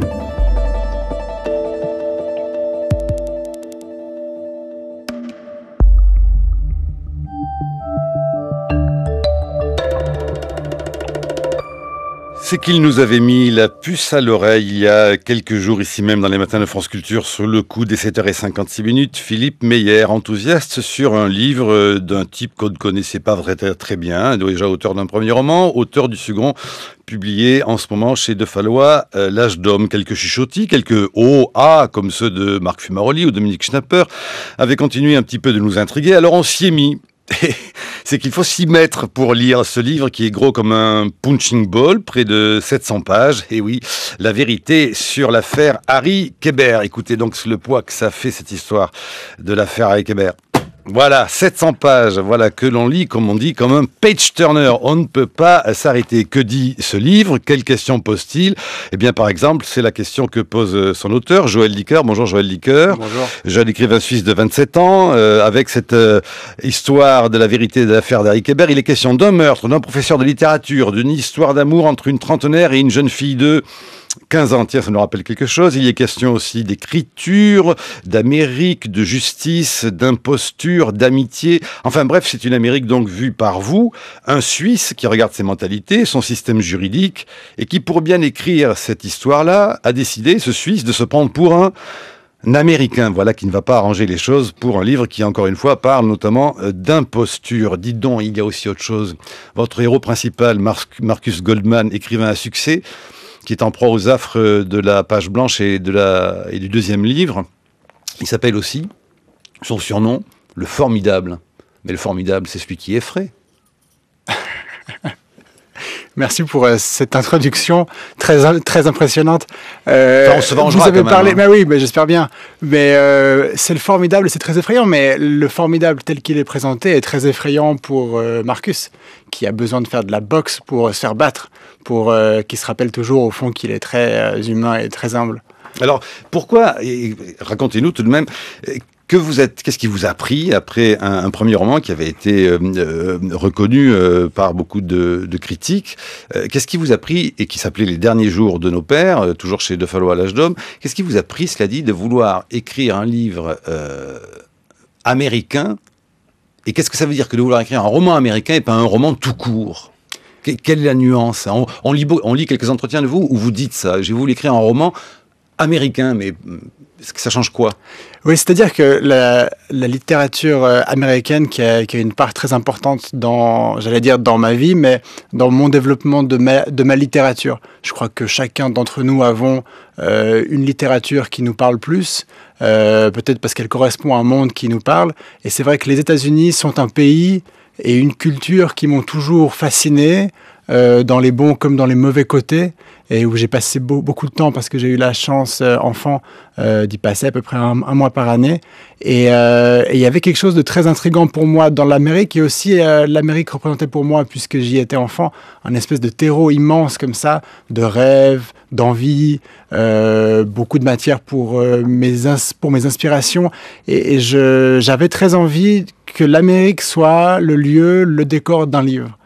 thank you c'est qu'il nous avait mis la puce à l'oreille il y a quelques jours ici même dans les matins de France Culture sur le coup des 7h56 minutes. Philippe Meyer, enthousiaste sur un livre euh, d'un type qu'on ne connaissait pas très bien, déjà auteur d'un premier roman, auteur du second, publié en ce moment chez De Fallois, euh, L'âge d'homme, quelques chuchotis, quelques O, A, ah, comme ceux de Marc Fumaroli ou Dominique Schnapper, avaient continué un petit peu de nous intriguer, alors on s'y est mis. c'est qu'il faut s'y mettre pour lire ce livre qui est gros comme un punching ball, près de 700 pages. Et oui, la vérité sur l'affaire Harry Kébert. Écoutez donc le poids que ça fait cette histoire de l'affaire Harry Kébert. Voilà, 700 pages, voilà que l'on lit, comme on dit, comme un page turner. On ne peut pas s'arrêter. Que dit ce livre Quelles questions pose-t-il Eh bien, par exemple, c'est la question que pose euh, son auteur, Joël Liqueur. Bonjour, Joël Liqueur. Bonjour. Joël, écrivain suisse de 27 ans, euh, avec cette euh, histoire de la vérité de l'affaire d'Eric Hébert. Il est question d'un meurtre, d'un professeur de littérature, d'une histoire d'amour entre une trentenaire et une jeune fille de 15 entiers, ça nous rappelle quelque chose. Il y est question aussi d'écriture, d'Amérique, de justice, d'imposture, d'amitié. Enfin bref, c'est une Amérique donc vue par vous, un Suisse qui regarde ses mentalités, son système juridique, et qui pour bien écrire cette histoire-là, a décidé, ce Suisse, de se prendre pour un Américain, voilà, qui ne va pas arranger les choses pour un livre qui, encore une fois, parle notamment euh, d'imposture. Dites donc, il y a aussi autre chose. Votre héros principal, Marcus Goldman, écrivain à succès, qui est en proie aux affres de la page blanche et, de la, et du deuxième livre. Il s'appelle aussi, son surnom, le formidable. Mais le formidable, c'est celui qui effraie. Merci pour euh, cette introduction très, très impressionnante. Euh, on se vengera vous avez quand parlé, même, hein. mais oui, mais j'espère bien. Mais euh, c'est le formidable, c'est très effrayant. Mais le formidable tel qu'il est présenté est très effrayant pour Marcus, qui a besoin de faire de la boxe pour se faire battre pour euh, qu'il se rappelle toujours au fond qu'il est très euh, humain et très humble. Alors pourquoi, racontez-nous tout de même, euh, que vous êtes, qu'est-ce qui vous a pris après un, premier roman qui avait été reconnu par beaucoup de, critiques Qu'est-ce qui vous a pris et qui s'appelait Les derniers jours de nos pères, toujours chez Fallo à l'âge d'homme Qu'est-ce qui vous a pris, cela dit, de vouloir écrire un livre américain Et qu'est-ce que ça veut dire que de vouloir écrire un roman américain et pas un roman tout court quelle est la nuance hein on, on, lit, quelques entretiens de vous où vous dites ça. J'ai voulu écrire un roman américain, mais euh, ça change quoi Oui, c'est-à-dire que la, littérature euh, américaine, qui a, une part très importante dans, j'allais dire dans ma vie, mais dans mon développement de ma, littérature. Je crois que chacun d'entre nous avons euh, une littérature qui nous parle plus, peut-être parce qu'elle correspond à un monde qui nous parle. Et c'est vrai que les États-Unis sont un pays et une culture qui m'ont toujours fasciné, euh, dans les bons comme dans les mauvais côtés, et où j'ai passé beaucoup de temps parce que j'ai eu la chance, euh, enfant, euh, d'y passer à peu près un, mois par année. Euh, et il y avait quelque chose de très intrigant pour moi dans l'Amérique, et aussi l'Amérique représentait pour moi, puisque j'y étais enfant, un espèce de terreau immense comme ça, de rêves, d'envie, beaucoup de matière pour, mes, pour mes inspirations. Et, et j'avais très envie que l'Amérique soit le lieu, le décor d'un livre.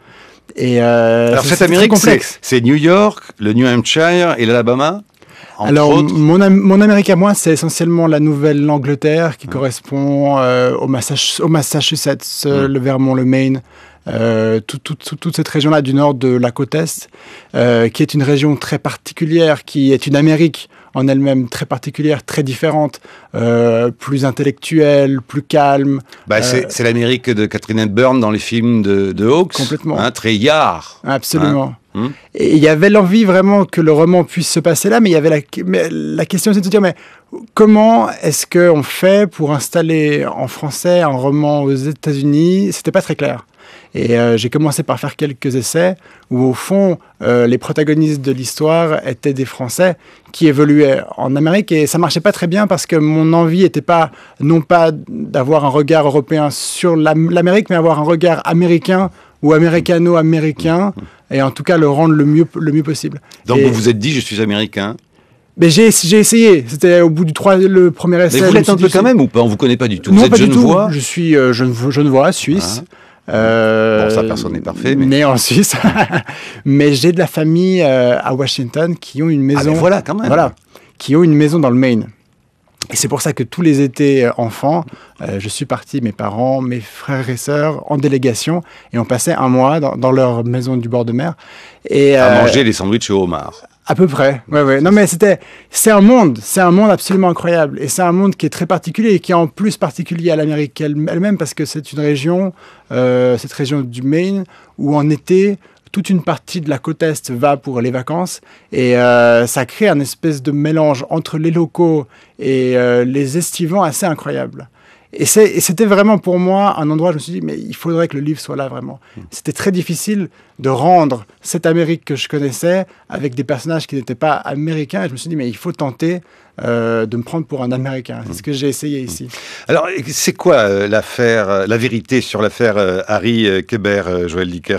Et euh, Alors cette Amérique, c'est New York, le New Hampshire et l'Alabama. Alors mon, Amérique à moi, c'est essentiellement la Nouvelle-Angleterre qui correspond euh, au, Massachusetts, euh, le Vermont, le Maine. toute cette région-là du nord de la côte Est, qui est une région très particulière, qui est une Amérique en elle-même très particulière, très différente, euh, plus intellectuelle, plus calme. Bah, euh, c'est l'Amérique de Catherine Hepburn dans les films de, Hawks. Complètement. Hein, très Absolument. Hein. Hmm. Et il y avait l'envie vraiment que le roman puisse se passer là, mais il y avait la, la question c'est de se dire, mais comment est-ce qu'on fait pour installer en français un roman aux États-Unis C'était pas très clair. Et euh, j'ai commencé par faire quelques essais où, au fond, euh, les protagonistes de l'histoire étaient des Français qui évoluaient en Amérique. Et ça marchait pas très bien parce que mon envie n'était pas, non pas d'avoir un regard européen sur l'Amérique, mais avoir un regard américain ou américano-américain, et en tout cas le rendre le mieux, le mieux possible. Donc vous vous êtes dit, je suis américain mais j'ai, j'ai essayé. C'était au bout du le premier essai. Mais vous l'êtes un peu quand même ou pas On vous connaît pas du tout. Non, vous êtes pas genevois du tout. Je suis euh, ne genevois, suisse. Ah. Euh, ça, personne n'est parfait. Mais... en Suisse. mais j'ai de la famille euh, à Washington qui ont une ah, maison. voilà, quand même. Voilà, qui ont une maison dans le Maine. Et c'est pour ça que tous les étés euh, enfants, euh, je suis parti, mes parents, mes frères et sœurs, en délégation, et on passait un mois dans, leur maison du bord de mer. Et, à manger des sandwichs au homard. À peu près. Ouais, ouais. Non, mais c'était, c'est un monde, c'est un monde absolument incroyable. Et c'est un monde qui est très particulier et qui est en plus particulier à l'Amérique elle-même parce que c'est une région, euh, cette région du Maine, où en été, toute une partie de la côte est va pour les vacances et euh, ça crée un espèce de mélange entre les locaux et euh, les estivants assez incroyable. Et c'était vraiment pour moi un endroit où je me suis dit, mais il faudrait que le livre soit là vraiment. Hmm. C'était très difficile de rendre cette Amérique que je connaissais avec des personnages qui n'étaient pas américains. Et je me suis dit, mais il faut tenter euh, de me prendre pour un Américain. C'est hmm. ce que j'ai essayé hmm. ici. Alors, c'est quoi euh, l'affaire, euh, la vérité sur l'affaire Harry Kébert, Joël Dicker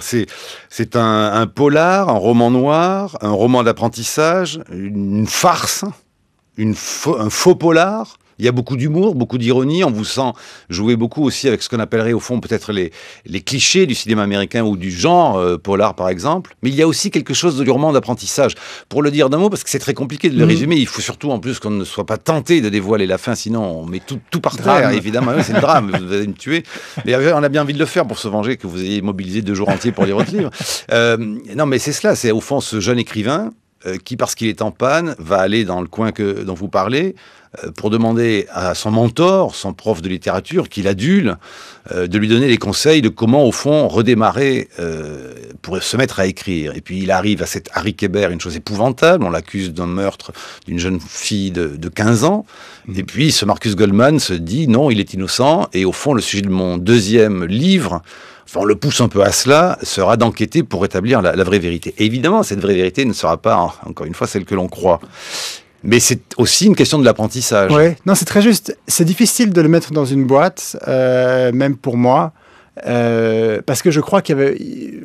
C'est un, un, polar, un roman noir, un roman d'apprentissage, une farce, un faux polar il y a beaucoup d'humour, beaucoup d'ironie. On vous sent jouer beaucoup aussi avec ce qu'on appellerait au fond peut-être les, les clichés du cinéma américain ou du genre euh, polar par exemple. Mais il y a aussi quelque chose de durement d'apprentissage. Pour le dire d'un mot, parce que c'est très compliqué de le mm. résumer, il faut surtout en plus qu'on ne soit pas tenté de dévoiler la fin, sinon on met tout, tout par terre, évidemment. c'est le drame, vous allez me tuer. Mais euh, on a bien envie de le faire pour se venger que vous ayez mobilisé deux jours entiers pour lire votre livre. Euh, non, mais c'est cela, c'est au fond ce jeune écrivain euh, qui, parce qu'il est en panne, va aller dans le coin que, dont vous parlez euh, pour demander à son mentor, son prof de littérature, qu'il adule, euh, de lui donner les conseils de comment, au fond, redémarrer pour se mettre à écrire. Et puis il arrive à cet Harry Kéber, une chose épouvantable, on l'accuse d'un meurtre d'une jeune fille de, de 15 ans. Mm. Et puis ce Marcus Goldman se dit non, il est innocent. Et au fond, le sujet de mon deuxième livre, on le pousse un peu à cela, sera d'enquêter pour établir la, vraie vérité. Et évidemment, cette vraie vérité ne sera pas, encore une fois, celle que l'on croit. Mais c'est aussi une question de l'apprentissage. Oui, non, c'est très juste. C'est difficile de le mettre dans une boîte, euh, même pour moi. Euh, parce que je crois qu'il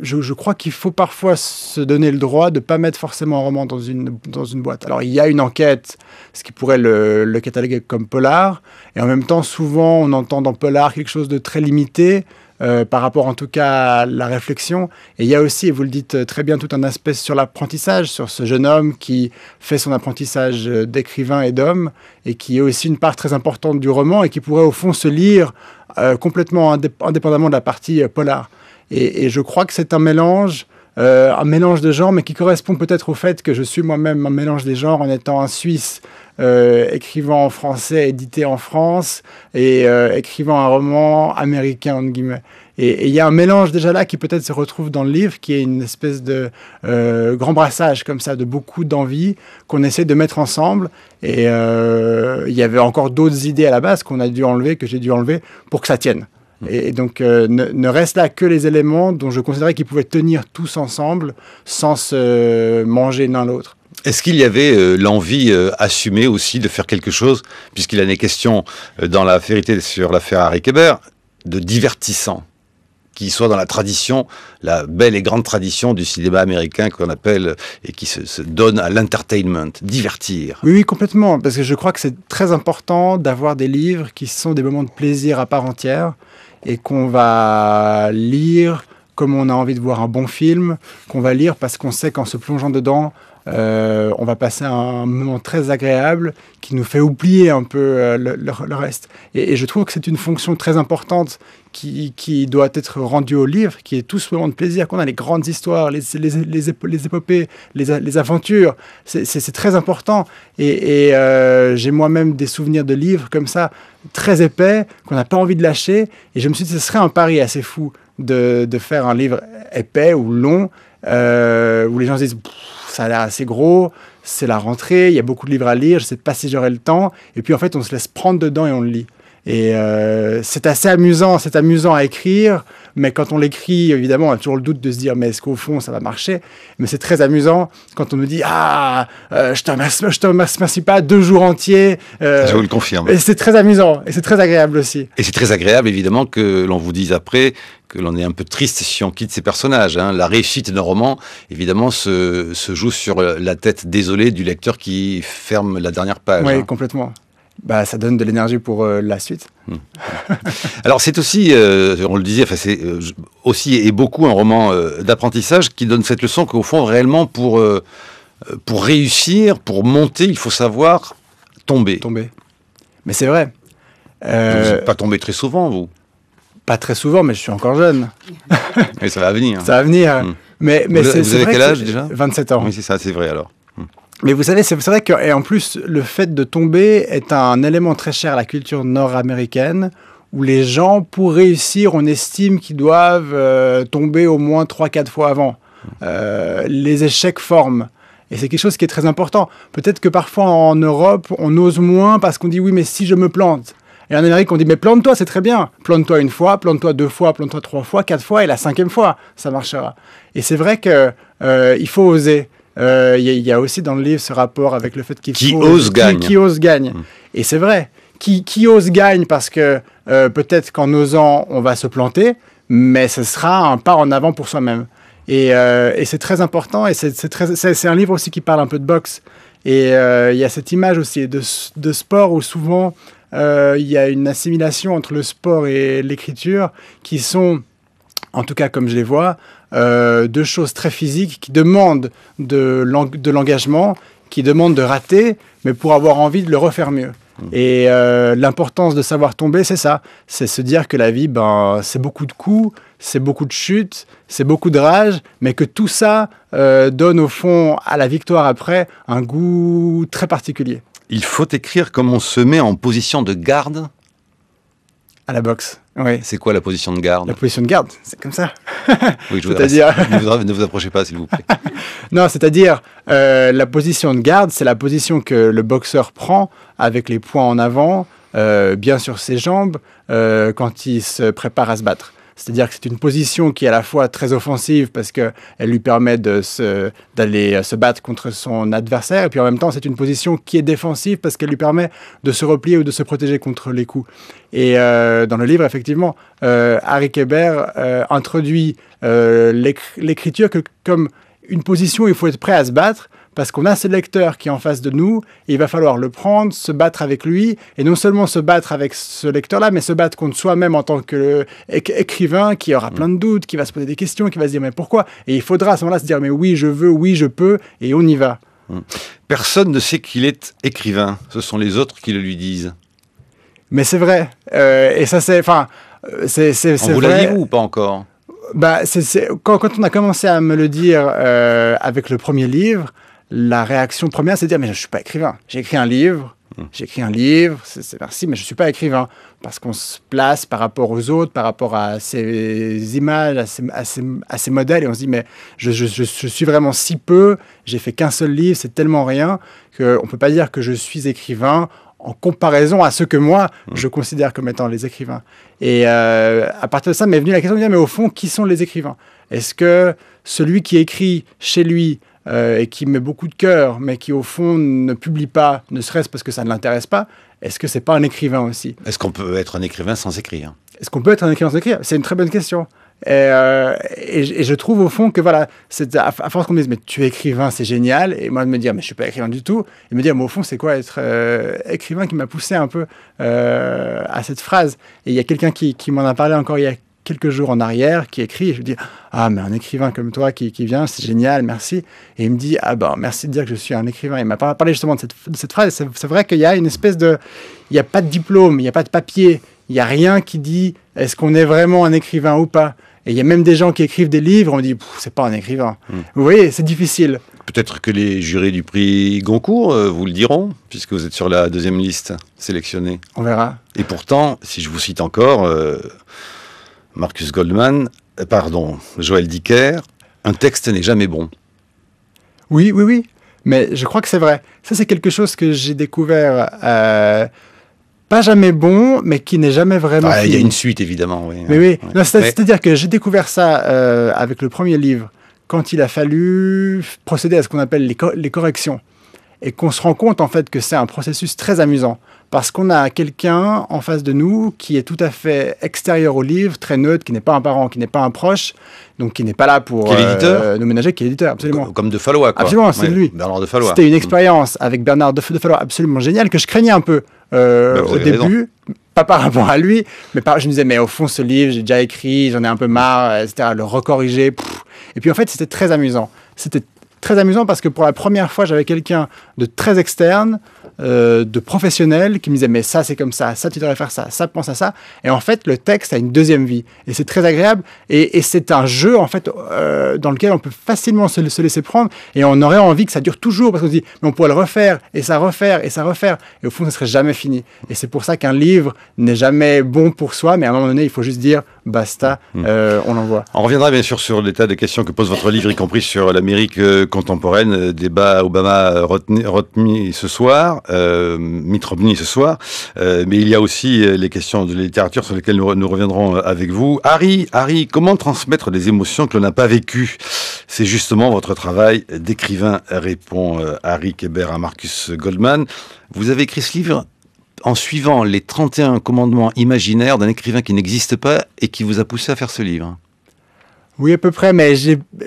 je, faut parfois se donner le droit de ne pas mettre forcément un roman dans une dans une boîte. Alors il y a une enquête, ce qui pourrait le cataloguer comme polar, et en même temps souvent on entend dans polar quelque chose de très limité euh, par rapport en tout cas à la réflexion. Et il y a aussi, vous le dites euh, très bien, tout un aspect sur l'apprentissage, sur ce jeune homme qui fait son apprentissage euh, d'écrivain et d'homme, et qui est aussi une part très importante du roman, et qui pourrait au fond se lire complètement indépendamment de la partie polaire polar. et, je crois que c'est un mélange euh, un mélange de genres, mais qui correspond peut-être au fait que je suis moi-même un mélange des genres en étant un Suisse euh, écrivant en français, édité en France, et euh, écrivant un roman américain, guillemets. Et il y a un mélange déjà là qui peut-être se retrouve dans le livre, qui est une espèce de grand brassage comme ça, de beaucoup d'envie qu'on essaie de mettre ensemble. Et il y avait encore d'autres idées à la base qu'on a dû enlever, que j'ai dû enlever pour que ça tienne. Et donc euh, ne, reste là que les éléments dont je considérais qu'ils pouvaient tenir tous ensemble sans se manger l'un l'autre. Est-ce qu'il y avait euh, l'envie euh, assumée aussi de faire quelque chose, puisqu'il en est question dans la vérité sur l'affaire Harry Kéber, de divertissant qui soit dans la tradition, la belle et grande tradition du cinéma américain qu'on appelle et qui se, se donne à l'entertainment, divertir. oui, complètement, parce que je crois que c'est très important d'avoir des livres qui sont des moments de plaisir à part entière et qu'on va lire comme on a envie de voir un bon film, qu'on va lire parce qu'on sait qu'en se plongeant dedans, euh, on va passer un moment très agréable qui nous fait oublier un peu euh, le, reste. Et, je trouve que c'est une fonction très importante qui, qui, doit être rendue au livre, qui est tout ce moment de plaisir qu'on a, les grandes histoires, les, les, les, les épopées, les, aventures. C'est très important. Et, et euh, j'ai moi-même des souvenirs de livres comme ça, très épais, qu'on n'a pas envie de lâcher. Et je me suis dit, ce serait un pari assez fou de, de faire un livre épais ou long, euh, où les gens se disent ça a l'air assez gros, c'est la rentrée, il y a beaucoup de livres à lire, je sais pas si j'aurai le temps. Et puis en fait, on se laisse prendre dedans et on le lit. Et euh, c'est assez amusant, c'est amusant à écrire, mais quand on l'écrit, évidemment, on a toujours le doute de se dire, mais est-ce qu'au fond, ça va marcher Mais c'est très amusant quand on nous dit, ah, euh, je ne remercie pas deux jours entiers. Euh, je vous le confirme. Et c'est très amusant, et c'est très agréable aussi. Et c'est très agréable, évidemment, que l'on vous dise après que l'on est un peu triste si on quitte ces personnages. Hein. La réussite d'un roman, évidemment, se, joue sur la tête désolée du lecteur qui ferme la dernière page. Oui, hein. complètement bah, ça donne de l'énergie pour euh, la suite. Hmm. Alors c'est aussi, euh, on le disait, enfin, c'est euh, aussi et beaucoup un roman d'apprentissage qui donne cette leçon qu'au fond réellement pour, pour réussir, pour monter, il faut savoir tomber. Tomber. Mais c'est vrai. Vous n'êtes pas tombé très souvent, vous Pas très souvent, mais je suis encore jeune. Mais ça va venir. Ça va venir. Hmm. Mais, mais vous, vous avez quel âge déjà 27 ans. Oui, c'est ça, c'est vrai alors. Mais vous savez, c'est vrai que, et en plus, le fait de tomber est un élément très cher à la culture nord-américaine, où les gens, pour réussir, on estime qu'ils doivent euh, tomber au moins 3-4 fois avant. Euh, les échecs forment. Et c'est quelque chose qui est très important. Peut-être que parfois en Europe, on ose moins parce qu'on dit oui, mais si je me plante. Et en Amérique, on dit mais plante-toi, c'est très bien. Plante-toi une fois, plante-toi deux fois, plante-toi trois fois, quatre fois, et la cinquième fois, ça marchera. Et c'est vrai qu'il euh, faut oser. Il euh, y, a aussi dans le livre ce rapport avec le fait qu'il qui faut, ose gagne. Qui ose gagne. Mm. Et c'est vrai. Qui, ose gagne parce que euh, peut-être qu'en osant, on va se planter, mais ce sera un pas en avant pour soi-même. Et, euh, c'est très important. Et c'est un livre aussi qui parle un peu de boxe. Et il y a cette image aussi de sport où souvent il y a une assimilation entre le sport et l'écriture qui sont en tout cas comme je les vois, euh, deux de choses très physiques qui demandent de, l'engagement, qui demandent de rater, mais pour avoir envie de le refaire mieux. Mm. Et euh, l'importance de savoir tomber, c'est ça. C'est se dire que la vie, ben, c'est beaucoup de coups, c'est beaucoup de chutes, c'est beaucoup de rage, mais que tout ça euh, donne au fond à la victoire après un goût très particulier. Il faut écrire comme on se met en position de garde à la boxe, oui. C'est quoi la position de garde La position de garde, c'est comme ça. Oui, je dire... ne, vous, approchez pas, s'il vous plaît. non, c'est-à-dire, euh, la position de garde, c'est la position que le boxeur prend avec les poings en avant, euh, bien sur ses jambes, euh, quand il se prépare à se battre. C'est-à-dire que c'est une position qui est à la fois très offensive parce qu'elle lui permet d'aller euh, se, battre contre son adversaire, et puis en même temps c'est une position qui est défensive parce qu'elle lui permet de se replier ou de se protéger contre les coups. Et euh, dans le livre, effectivement, euh, Harry Keber introduit l'écriture que comme une position où il faut être prêt à se battre, parce qu'on a ce lecteur qui est en face de nous, il va falloir le prendre, se battre avec lui, et non seulement se battre avec ce lecteur-là, mais se battre contre soi-même en tant qu'écrivain qui aura mm. plein de doutes, qui va se poser des questions, qui va se dire mais pourquoi Et il faudra à ce moment-là se dire mais oui, je veux, oui, je peux, et on y va. Mm. Personne ne sait qu'il est écrivain, ce sont les autres qui le lui disent. Mais c'est vrai, euh, et ça c'est... Enfin, euh, c'est, On vous l'a dit ou pas encore bah, c'est, quand, on a commencé à me le dire euh, avec le premier livre, la réaction première, c'est de dire Mais je ne suis pas écrivain. J'ai écrit un livre, hmm. j'ai écrit un livre, c'est merci, mais je ne suis pas écrivain. Parce qu'on se place par rapport aux autres, par rapport à ces images, à ces, modèles, et on se dit Mais je, suis vraiment si peu, j'ai fait qu'un seul livre, c'est tellement rien, qu'on ne peut pas dire que je suis écrivain en comparaison à ce que moi, hmm. je considère comme étant les écrivains. Et euh, à partir de ça, m'est venue la question de dire, mais au fond, qui sont les écrivains Est-ce que celui qui écrit chez lui euh, et qui met beaucoup de cœur, mais qui au fond ne publie pas, ne serait-ce parce que ça ne l'intéresse pas, est-ce que c'est pas un écrivain aussi Est-ce qu'on peut être un écrivain sans écrire Est-ce qu'on peut être un écrivain sans écrire C'est une très bonne question. Euh, et, et, je trouve au fond que voilà, à, force qu'on me dise mais tu es écrivain, c'est génial, et moi de me dire mais je suis pas écrivain du tout, et me dire mais au fond c'est quoi être euh, écrivain qui m'a poussé un peu à cette phrase. Et il y a quelqu'un qui, qui m'en a parlé encore il y a quelques jours en arrière qui écrit je lui dis Ah, mais un écrivain comme toi qui, qui vient, c'est génial, merci. Et il me dit Ah, ben merci de dire que je suis un écrivain. Il m'a parlé justement de cette, de cette phrase. C'est vrai qu'il y a une espèce de. Il n'y a pas de diplôme, il n'y a pas de papier, il n'y a rien qui dit est-ce qu'on est vraiment un écrivain ou pas. Et il y a même des gens qui écrivent des livres, on dit c'est pas un écrivain. Hmm. Vous voyez, c'est difficile. Peut-être que les jurés du prix Goncourt euh, vous le diront, puisque vous êtes sur la deuxième liste sélectionnée. On verra. Et pourtant, si je vous cite encore, euh, Marcus Goldman, pardon, Joël Dicker, un texte n'est jamais bon. Oui, oui, oui. Mais je crois que c'est vrai. Ça, c'est quelque chose que j'ai découvert. Euh, pas jamais bon, mais qui n'est jamais vraiment. Ah, il y a une suite, évidemment. Oui. Mais oui, c'est-à-dire que j'ai découvert ça euh, avec le premier livre, quand il a fallu procéder à ce qu'on appelle les corrections et qu'on se rend compte en fait que c'est un processus très amusant parce qu'on a quelqu'un en face de nous qui est tout à fait extérieur au livre, très neutre, qui n'est pas un parent, qui n'est pas un proche, donc qui n'est pas là pour euh, nous ménager, qui est l'éditeur, absolument. Comme de Fallois, quoi. Absolument, c'est lui. Bernard de Fallois. C'était une mm. expérience avec Bernard de, Fallois absolument géniale que je craignais un peu euh, bah, au début. Pas par rapport à lui, mais par, je me disais, mais au fond, ce livre, j'ai déjà écrit, j'en ai un peu marre, etc. Le recorriger. Et puis en fait, c'était très amusant. C'était très amusant parce que pour la première fois, j'avais quelqu'un de très externe, euh, de professionnel, qui me disait mais ça c'est comme ça, ça tu devrais faire ça, ça pense à ça. Et en fait, le texte a une deuxième vie et c'est très agréable et, c'est un jeu en fait euh, dans lequel on peut facilement se, se, laisser prendre et on aurait envie que ça dure toujours parce qu'on se dit mais on pourrait le refaire et ça refaire et ça refaire et au fond, ça serait jamais fini. Et c'est pour ça qu'un livre n'est jamais bon pour soi, mais à un moment donné, il faut juste dire basta, mm, mm. euh, on On reviendra bien sûr sur l'état des questions que pose votre livre, y compris sur l'Amérique euh, contemporaine, euh, débat Obama-Rotny ce soir, euh, mitt ce soir, euh, mais il y a aussi les questions de littérature sur lesquelles nous, reviendrons avec vous. Harry, Harry, comment transmettre des émotions que l'on n'a pas vécues C'est justement votre travail d'écrivain, répond Harry Keber à Marcus Goldman. Vous avez écrit ce livre en suivant les 31 commandements imaginaires d'un écrivain qui n'existe pas et qui vous a poussé à faire ce livre. Oui, à peu près, mais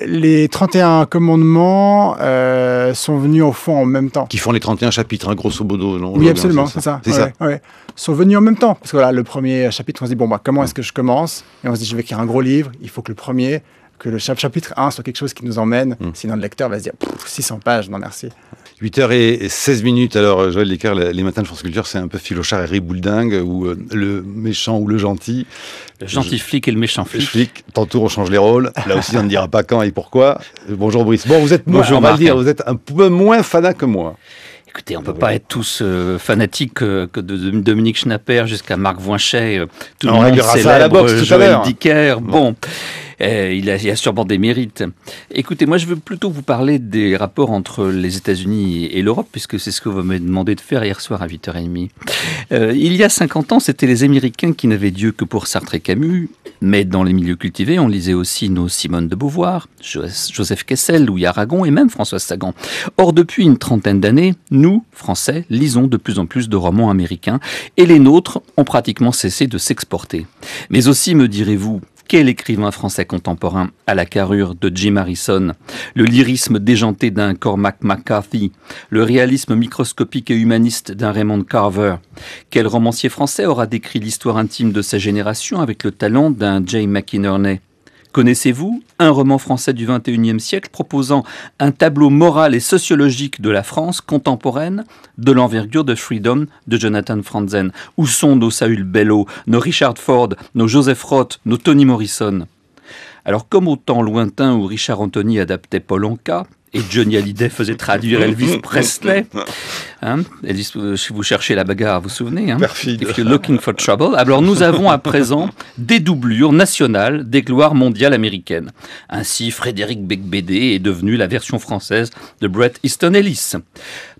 les 31 commandements euh, sont venus au fond en même temps. Qui font les 31 chapitres, hein, grosso modo, non Oui, absolument, c'est ça. C'est Sont venus en même temps. Parce que voilà, le premier chapitre, on se dit, bon, bah, comment est-ce que je commence Et on se dit, je vais écrire un gros livre, il faut que le premier que le chapitre 1 soit quelque chose qui nous emmène, hmm. sinon le lecteur va se dire 600 pages, non merci. 8h16 minutes, alors euh, Joël Lécart, les matins de France Culture, c'est un peu filochar et ribouldingue, ou euh, le méchant ou le gentil. Le gentil flic et le méchant flic. Le flic, tantôt on change les rôles, là aussi on ne dira pas quand et pourquoi. Euh, bonjour Brice. Bon, vous êtes, Bonjour, dire, vous êtes un peu moins fanat que moi. Écoutez, on ne peut pas être tous fanatiques que de, Dominique Schnapper jusqu'à Marc Voinchet. tout le monde célèbre à la boxe, tout Joël Dicker. bon. Euh, il, y a, sûrement des mérites. Écoutez, moi je veux plutôt vous parler des rapports entre les États-Unis et l'Europe, puisque c'est ce que vous m'avez demandé de faire hier soir à 8h30. Euh, il y a 50 ans, c'était les Américains qui n'avaient Dieu que pour Sartre et Camus, mais dans les milieux cultivés, on lisait aussi nos Simone de Beauvoir, Joseph Kessel, Louis Aragon et même François Sagan. Or, depuis une trentaine d'années, nous, Français, lisons de plus en plus de romans américains et les nôtres ont pratiquement cessé de s'exporter. Mais aussi, me direz-vous, quel écrivain français contemporain à la carrure de Jim Harrison, le lyrisme déjanté d'un Cormac McCarthy, le réalisme microscopique et humaniste d'un Raymond Carver. Quel romancier français aura décrit l'histoire intime de sa génération avec le talent d'un Jay McInerney Connaissez-vous un roman français du XXIe siècle proposant un tableau moral et sociologique de la France contemporaine de l'envergure de Freedom de Jonathan Franzen Où sont nos Saül Bello, nos Richard Ford, nos Joseph Roth, nos Tony Morrison alors comme au temps lointain où Richard Anthony adaptait Paul Anka, et Johnny Hallyday faisait traduire Elvis Presley. Hein, euh, si vous cherchez la bagarre, vous vous souvenez hein If you're looking for trouble. Alors nous avons à présent des doublures nationales des gloires mondiales américaines. Ainsi, Frédéric Becbédé est devenu la version française de Bret Easton Ellis.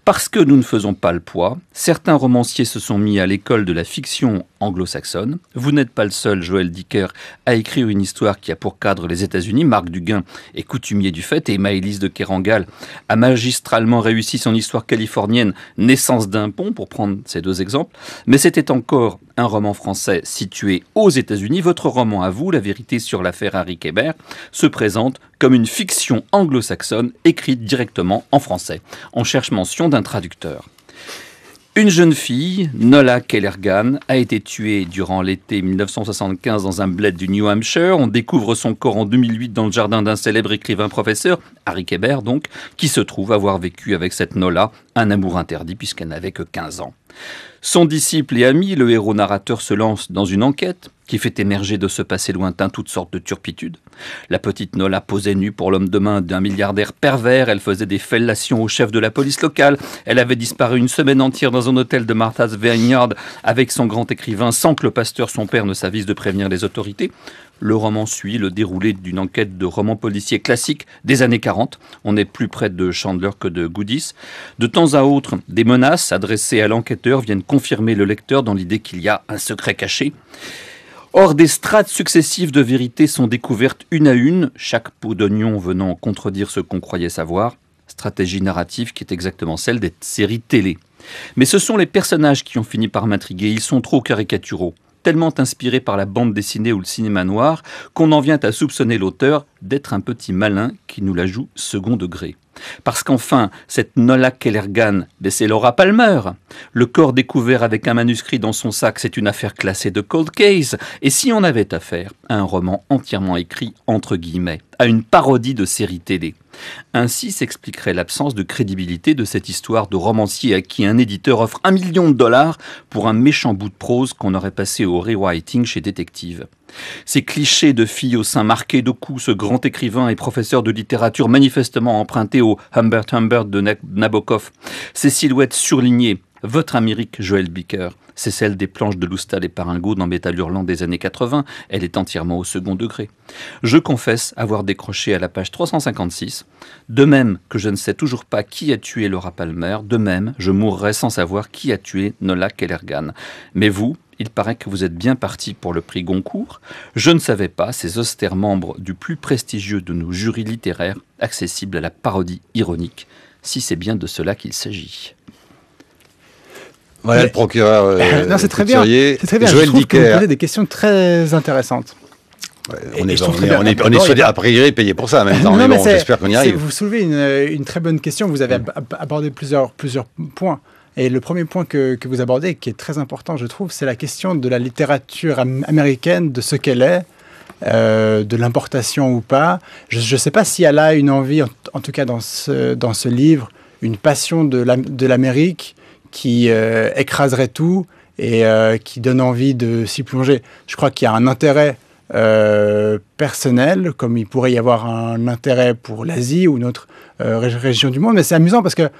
Parce que nous ne faisons pas le poids, certains romanciers se sont mis à l'école de la fiction anglo-saxonne. Vous n'êtes pas le seul, Joël Dicker à écrire une histoire qui a pour cadre les États-Unis. Marc Duguin est coutumier du fait et Maëlys de Kerangal a magistralement réussi son histoire californienne Naissance d'un pont, pour prendre ces deux exemples. Mais c'était encore un roman français situé aux États-Unis. Votre roman à vous, La vérité sur l'affaire Harry Kéber, se présente comme une fiction anglo-saxonne écrite directement en français. On cherche mention d'un traducteur. Une jeune fille, Nola Kellergan, a été tuée durant l'été 1975 dans un bled du New Hampshire. On découvre son corps en 2008 dans le jardin d'un célèbre écrivain-professeur, Harry Keber donc, qui se trouve avoir vécu avec cette Nola un amour interdit puisqu'elle n'avait que 15 ans. Son disciple et ami, le héros narrateur, se lance dans une enquête qui fait émerger de ce passé lointain toutes sortes de turpitudes. La petite Nola posait nue pour l'homme de main d'un milliardaire pervers, elle faisait des fellations au chef de la police locale, elle avait disparu une semaine entière dans un hôtel de Martha's Vineyard avec son grand écrivain sans que le pasteur son père ne s'avise de prévenir les autorités. Le roman suit le déroulé d'une enquête de roman policier classique des années 40. On est plus près de Chandler que de Goodis. De temps à autre, des menaces adressées à l'enquêteur viennent confirmer le lecteur dans l'idée qu'il y a un secret caché. Or, des strates successives de vérité sont découvertes une à une, chaque peau d'oignon venant contredire ce qu'on croyait savoir, stratégie narrative qui est exactement celle des séries télé. Mais ce sont les personnages qui ont fini par m'intriguer, ils sont trop caricaturaux tellement inspirés par la bande dessinée ou le cinéma noir qu'on en vient à soupçonner l'auteur d'être un petit malin qui nous la joue second degré. Parce qu'enfin, cette Nola Kellergan c'est Laura Palmer. Le corps découvert avec un manuscrit dans son sac, c'est une affaire classée de cold case. Et si on avait affaire à un roman entièrement écrit, entre guillemets, à une parodie de série télé ainsi s'expliquerait l'absence de crédibilité de cette histoire de romancier à qui un éditeur offre un million de dollars pour un méchant bout de prose qu'on aurait passé au rewriting chez Détective. Ces clichés de fille au sein marqué de coups, ce grand écrivain et professeur de littérature manifestement emprunté au Humbert Humbert de Nabokov, ces silhouettes surlignées, votre Amérique, Joël Bicker, c'est celle des planches de Loustal et Paringo dans Métal Hurlant des années 80. Elle est entièrement au second degré. Je confesse avoir décroché à la page 356. De même que je ne sais toujours pas qui a tué Laura Palmer, de même, je mourrai sans savoir qui a tué Nola Kellergan. Mais vous, il paraît que vous êtes bien parti pour le prix Goncourt. Je ne savais pas, ces austères membres du plus prestigieux de nos jurys littéraires, accessibles à la parodie ironique, si c'est bien de cela qu'il s'agit. Voilà le procureur. Euh, c'est très, bien. C'est très bien. Je que vous posez des questions très intéressantes. on, est, on, est, on, a priori payé pour ça en non, mais, bon, j'espère qu'on y arrive. Vous soulevez une, très bonne question, vous avez mm. abordé plusieurs, plusieurs points. Et le premier point que, que, vous abordez, qui est très important, je trouve, c'est la question de la littérature américaine, de ce qu'elle est, euh, de l'importation ou pas. Je ne sais pas si elle a une envie, en, tout cas dans ce, dans ce livre, une passion de l'Amérique qui euh, écraserait tout et euh, qui donne envie de s'y plonger. Je crois qu'il y a un intérêt euh, personnel, comme il pourrait y avoir un intérêt pour l'Asie ou notre région du monde. Mais c'est amusant parce que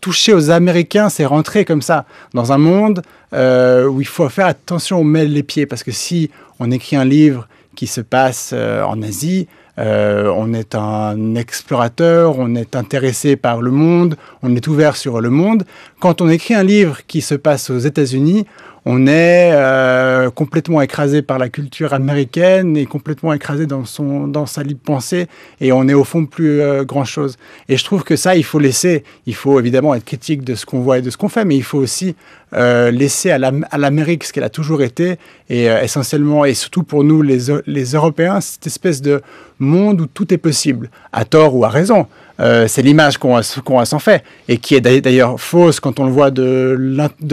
toucher aux Américains, c'est rentrer comme ça dans un monde où il faut faire attention, on mêle les pieds. Parce que si on écrit un livre qui se passe en Asie, euh, on est un explorateur, on est intéressé par le monde, on est ouvert sur le monde. Quand on écrit un livre qui se passe aux États-Unis, on est euh, complètement écrasé par la culture américaine et complètement écrasé dans, son, dans sa libre pensée et on est au fond plus euh, grand chose. Et je trouve que ça, il faut laisser. Il faut évidemment être critique de ce qu'on voit et de ce qu'on fait, mais il faut aussi euh, laisser à l'Amérique ce qu'elle a toujours été et essentiellement, et surtout pour nous les, les Européens, cette espèce de monde où tout est possible, à tort ou à raison. Euh, c'est l'image qu'on s'en fait, et qui est d'ailleurs fausse quand on le voit de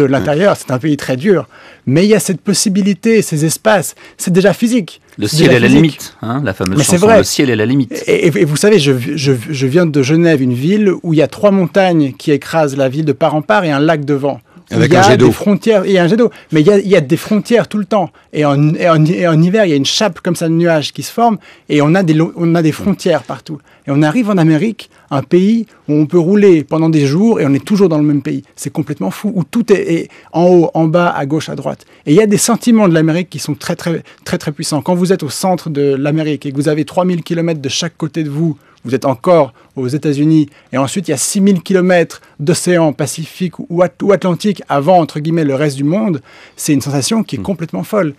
l'intérieur. C'est un pays très dur. Mais il y a cette possibilité, ces espaces. C'est déjà physique. Le ciel est la limite, hein, la fameuse chanson vrai. Le ciel est la limite. Et, vous savez, je, je viens de Genève, une ville où il y a trois montagnes qui écrasent la ville de part en part et un lac devant il y a des frontières, il un jet d'eau, mais il y, a, des frontières tout le temps. Et en, hiver, il y a une chape comme ça de nuages qui se forme, et on a, des, on a des frontières partout. Et on arrive en Amérique, un pays où on peut rouler pendant des jours et on est toujours dans le même pays. C'est complètement fou, où tout est, en haut, en bas, à gauche, à droite. Et il y a des sentiments de l'Amérique qui sont très, très, très, très puissants. Quand vous êtes au centre de l'Amérique et que vous avez 3000 km de chaque côté de vous, vous êtes encore aux États-Unis, et ensuite il y a 6000 km d'océan Pacifique ou, Atlantique avant, entre guillemets, le reste du monde, c'est une sensation qui est hmm. complètement folle.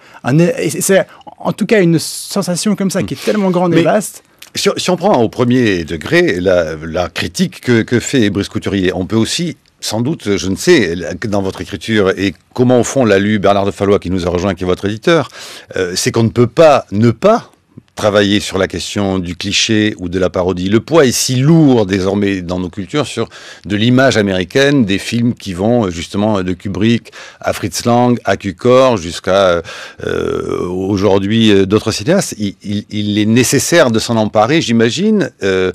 C'est en tout cas une sensation comme ça hmm. qui est tellement grande et vaste. Si, on prend au premier degré la, critique que, fait Brice Couturier, on peut aussi, sans doute, je ne sais, dans votre écriture et comment au fond l'a lu Bernard de Fallois qui nous a rejoint, qui est votre éditeur, euh, c'est qu'on ne peut pas ne pas travailler sur la question du cliché ou de la parodie. Le poids est si lourd désormais dans nos cultures sur de l'image américaine, des films qui vont euh, justement de Kubrick à Fritz Lang, à Cukor, jusqu'à euh, euh, aujourd'hui d'autres cinéastes. Il, est nécessaire de s'en emparer, j'imagine, de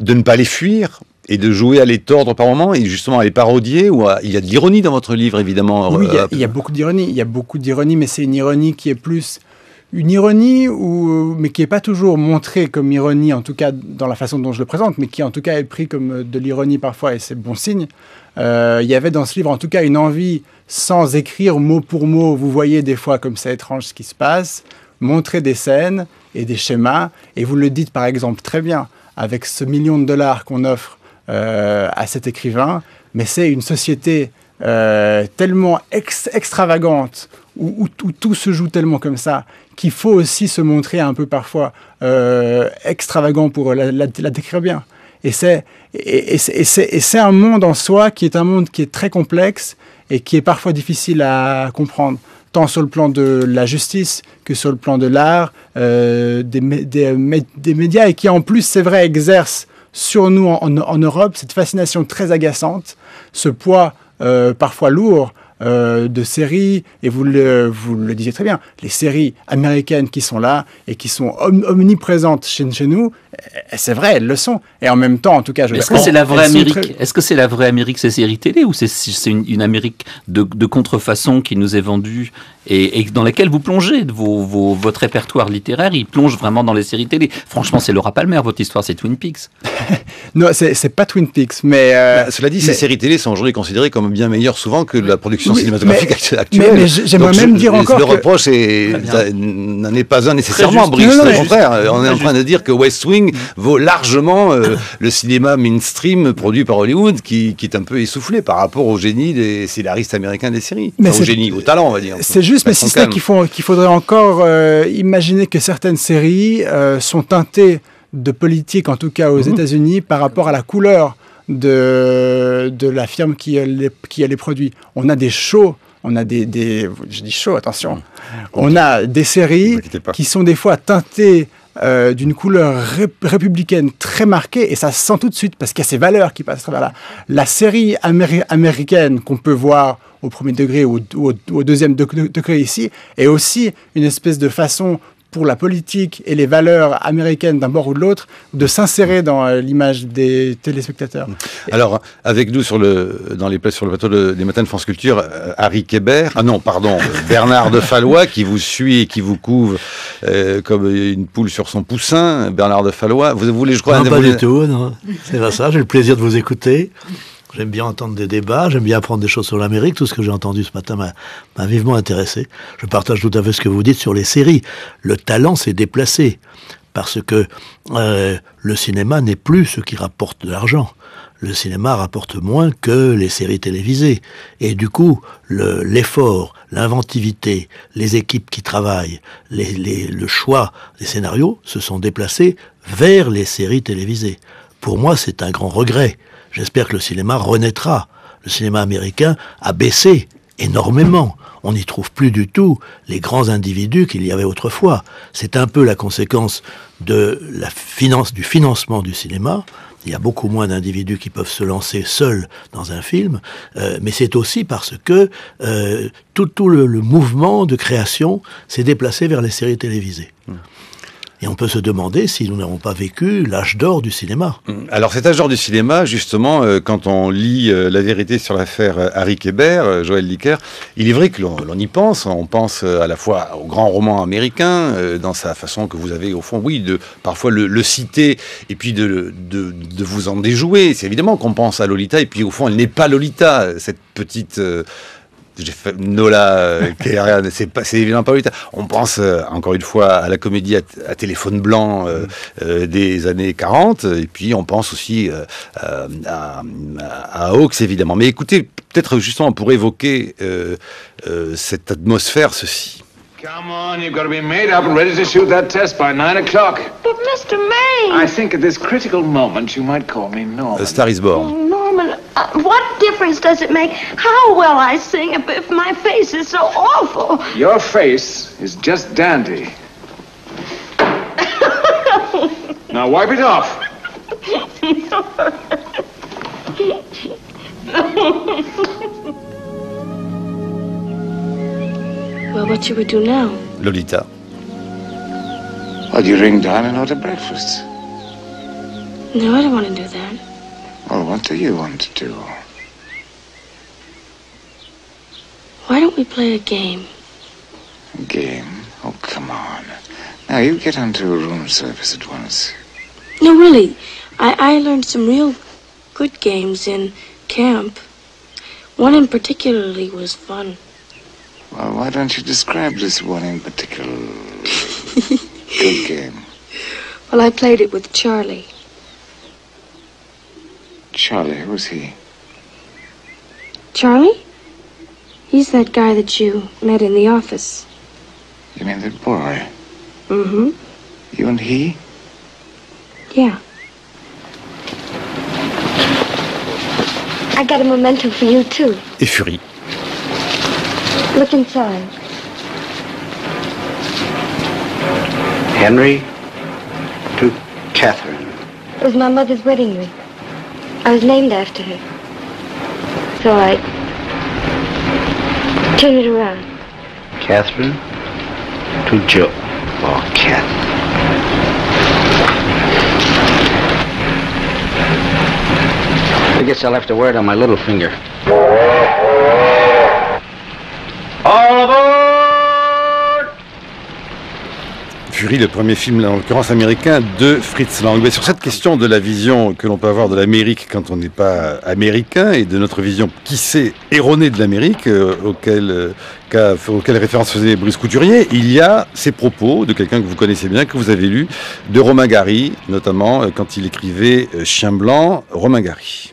ne pas les fuir et de jouer à les tordre par moments et justement à les parodier ou il y a de l'ironie dans votre livre évidemment. Oui, il y a beaucoup d'ironie, il y a beaucoup d'ironie mais c'est une ironie qui est plus une ironie, ou, euh, mais qui n'est pas toujours montrée comme ironie, en tout cas dans la façon dont je le présente, mais qui en tout cas est pris comme euh, de l'ironie parfois, et c'est bon signe. Euh, il y avait dans ce livre en tout cas une envie, sans écrire mot pour mot, vous voyez des fois comme c'est étrange ce qui se passe, montrer des scènes et des schémas, et vous le dites par exemple très bien, avec ce million de dollars qu'on offre à cet écrivain, mais c'est une société euh, tellement extravagante, où, tout se joue tellement comme ça, qu'il faut aussi se montrer un peu parfois euh, extravagant pour la, la, décrire bien. Et c'est un monde en soi qui est un monde qui est très complexe et qui est parfois difficile à comprendre tant sur le plan de la justice que sur le plan de l'art, euh, des, des, médias, et qui en plus, c'est vrai, exerce sur nous en, Europe cette fascination très agaçante, ce poids euh, parfois lourd. Euh, de séries, et vous le, vous le disiez très bien, les séries américaines qui sont là et qui sont omniprésentes chez, nous, eh, c'est vrai, elles le sont. Et en même temps, en tout cas, je Est-ce que c'est la vraie Amérique Est-ce que c'est la vraie Amérique, ces séries télé, ou c'est une, une, Amérique de, contrefaçon qui nous est vendue et, dans laquelle vous plongez vos, vos, votre répertoire littéraire Il plonge vraiment dans les séries télé. Franchement, c'est Laura Palmer, votre histoire, c'est Twin Peaks. non, c'est pas Twin Peaks, mais. Euh, cela dit, ces séries télé sont aujourd'hui considérées comme bien meilleures souvent que la production cinématographique mais, actuelle. Mais, mais j'aimerais même dire encore. Le reproche n'en est pas un nécessairement, Brice. Au contraire, on est en train de dire que West Wing vaut largement euh, le cinéma mainstream produit par Hollywood, qui, qui, est un peu essoufflé par rapport au génie des scénaristes américains des séries. Mais au génie, au talent, on va dire. C'est juste, mais si c'est qu'il faudrait encore euh, imaginer que certaines séries euh, sont teintées de politique, en tout cas aux mhm. États-Unis, par rapport à la couleur de, de la firme euh, qui a les produits. On a des shows on a des, des, je dis shows attention, mm. on a des séries qui sont des fois teintées euh, d'une couleur républicaine très marquée et ça se sent tout de suite parce qu'il y a ces valeurs qui passent à travers là. La série américaine qu'on peut voir au premier degré ou au, au, deuxième degré ici est aussi une espèce de façon pour la politique et les valeurs américaines d'un bord ou de l'autre de s'insérer dans euh, l'image des téléspectateurs. Alors, avec nous sur le, dans les places sur le plateau des matins de France Culture, euh, Harry Kébert, ah non, pardon, Bernard de Fallois qui vous suit et qui vous couvre euh, comme une poule sur son poussin. Bernard de Fallois, vous voulez, je crois, non, pas du tout, C'est pas ça, j'ai le plaisir de vous écouter. J'aime bien entendre des débats, j'aime bien apprendre des choses sur l'Amérique. Tout ce que j'ai entendu ce matin m'a vivement intéressé. Je partage tout à fait ce que vous dites sur les séries. Le talent s'est déplacé parce que euh, le cinéma n'est plus ce qui rapporte de l'argent. Le cinéma rapporte moins que les séries télévisées. Et du coup, l'effort, l'inventivité, les équipes qui travaillent, le choix des scénarios se sont déplacés vers les séries télévisées. Pour moi, c'est un grand regret. J'espère que le cinéma renaîtra. Le cinéma américain a baissé énormément. On n'y trouve plus du tout les grands individus qu'il y avait autrefois. C'est un peu la conséquence de la finance, du financement du cinéma, il y a beaucoup moins d'individus qui peuvent se lancer seuls dans un film, euh, mais c'est aussi parce que euh, tout, le, mouvement de création s'est déplacé vers les séries télévisées. Mmh. Et on peut se demander si nous n'avons pas vécu l'âge d'or du cinéma. Mm. Alors cet âge d'or du cinéma, justement, euh, quand on lit euh, la vérité sur l'affaire euh, Harry Kéber, Joël Licker, il est vrai que l'on y pense. On pense à la fois au grand roman américain, dans sa façon que vous avez, au fond, oui, de parfois le, citer et puis de, de, de vous en déjouer. C'est évidemment qu'on pense à Lolita et puis au fond, elle n'est pas Lolita, cette petite j'ai fait Nola, euh, c'est pas, c'est évidemment pas lui. On pense euh, encore une fois à la comédie à, à téléphone blanc euh, mm. euh, des années 40, et puis on pense aussi euh, à, à, Hawks évidemment. Mais écoutez, peut-être justement pour évoquer euh, cette atmosphère, ceci. Come on, you've got to be made up and ready to shoot that test by 9 o'clock. But Mr. May! I think at this critical moment you might call me Norman. A Star is Born. Oh, no. uh, what difference does it make how well I sing if, my face is so awful? Your face is just dandy. now wipe it off. well, what you we do now? Lolita. Well, you ring down and order breakfast. No, I don't want to do that. Well, what do you want to do? Why don't we play a game? A game? Oh, come on. Now, you get onto a room service at once. No, really. I, I learned some real good games in camp. One in particular was fun. Well, why don't you describe this one in particular good game? Well, I played it with Charlie. Charlie, who's was he? Charlie? He's that guy that you met in the office. You mean that boy? Mm-hmm. You and he? Yeah. I got a memento for you, too. Et furie. Look inside. Henry to Catherine. It was my mother's wedding ring. I was named after her. So I turned it around. Catherine to Joe. Oh, Cat. I guess I'll have to wear it on my little finger. le premier film, en l'occurrence américain, de Fritz Lang. Mais sur cette question de la vision que l'on peut avoir de l'Amérique quand on n'est pas américain et de notre vision, qui s'est erronée de l'Amérique, auxquelles euh, auquel, euh, auquel référence faisait Brice Couturier, il y a ces propos de quelqu'un que vous connaissez bien, que vous avez lu, de Romain Gary, notamment euh, quand il écrivait Chien blanc, Romain Gary.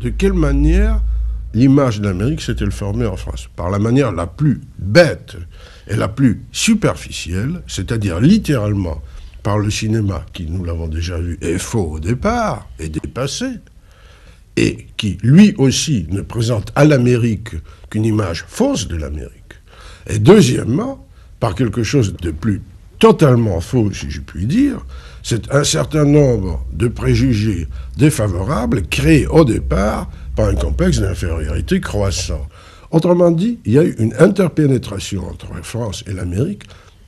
De quelle manière l'image de l'Amérique s'est-elle formée en France Par la manière la plus bête est la plus superficielle, c'est-à-dire littéralement par le cinéma, qui, nous l'avons déjà vu, est faux au départ, est dépassé, et qui, lui aussi, ne présente à l'Amérique qu'une image fausse de l'Amérique, et deuxièmement, par quelque chose de plus totalement faux, si je puis dire, c'est un certain nombre de préjugés défavorables créés au départ par un complexe d'infériorité croissant. Autrement dit, il y a eu une interpénétration entre la France et l'Amérique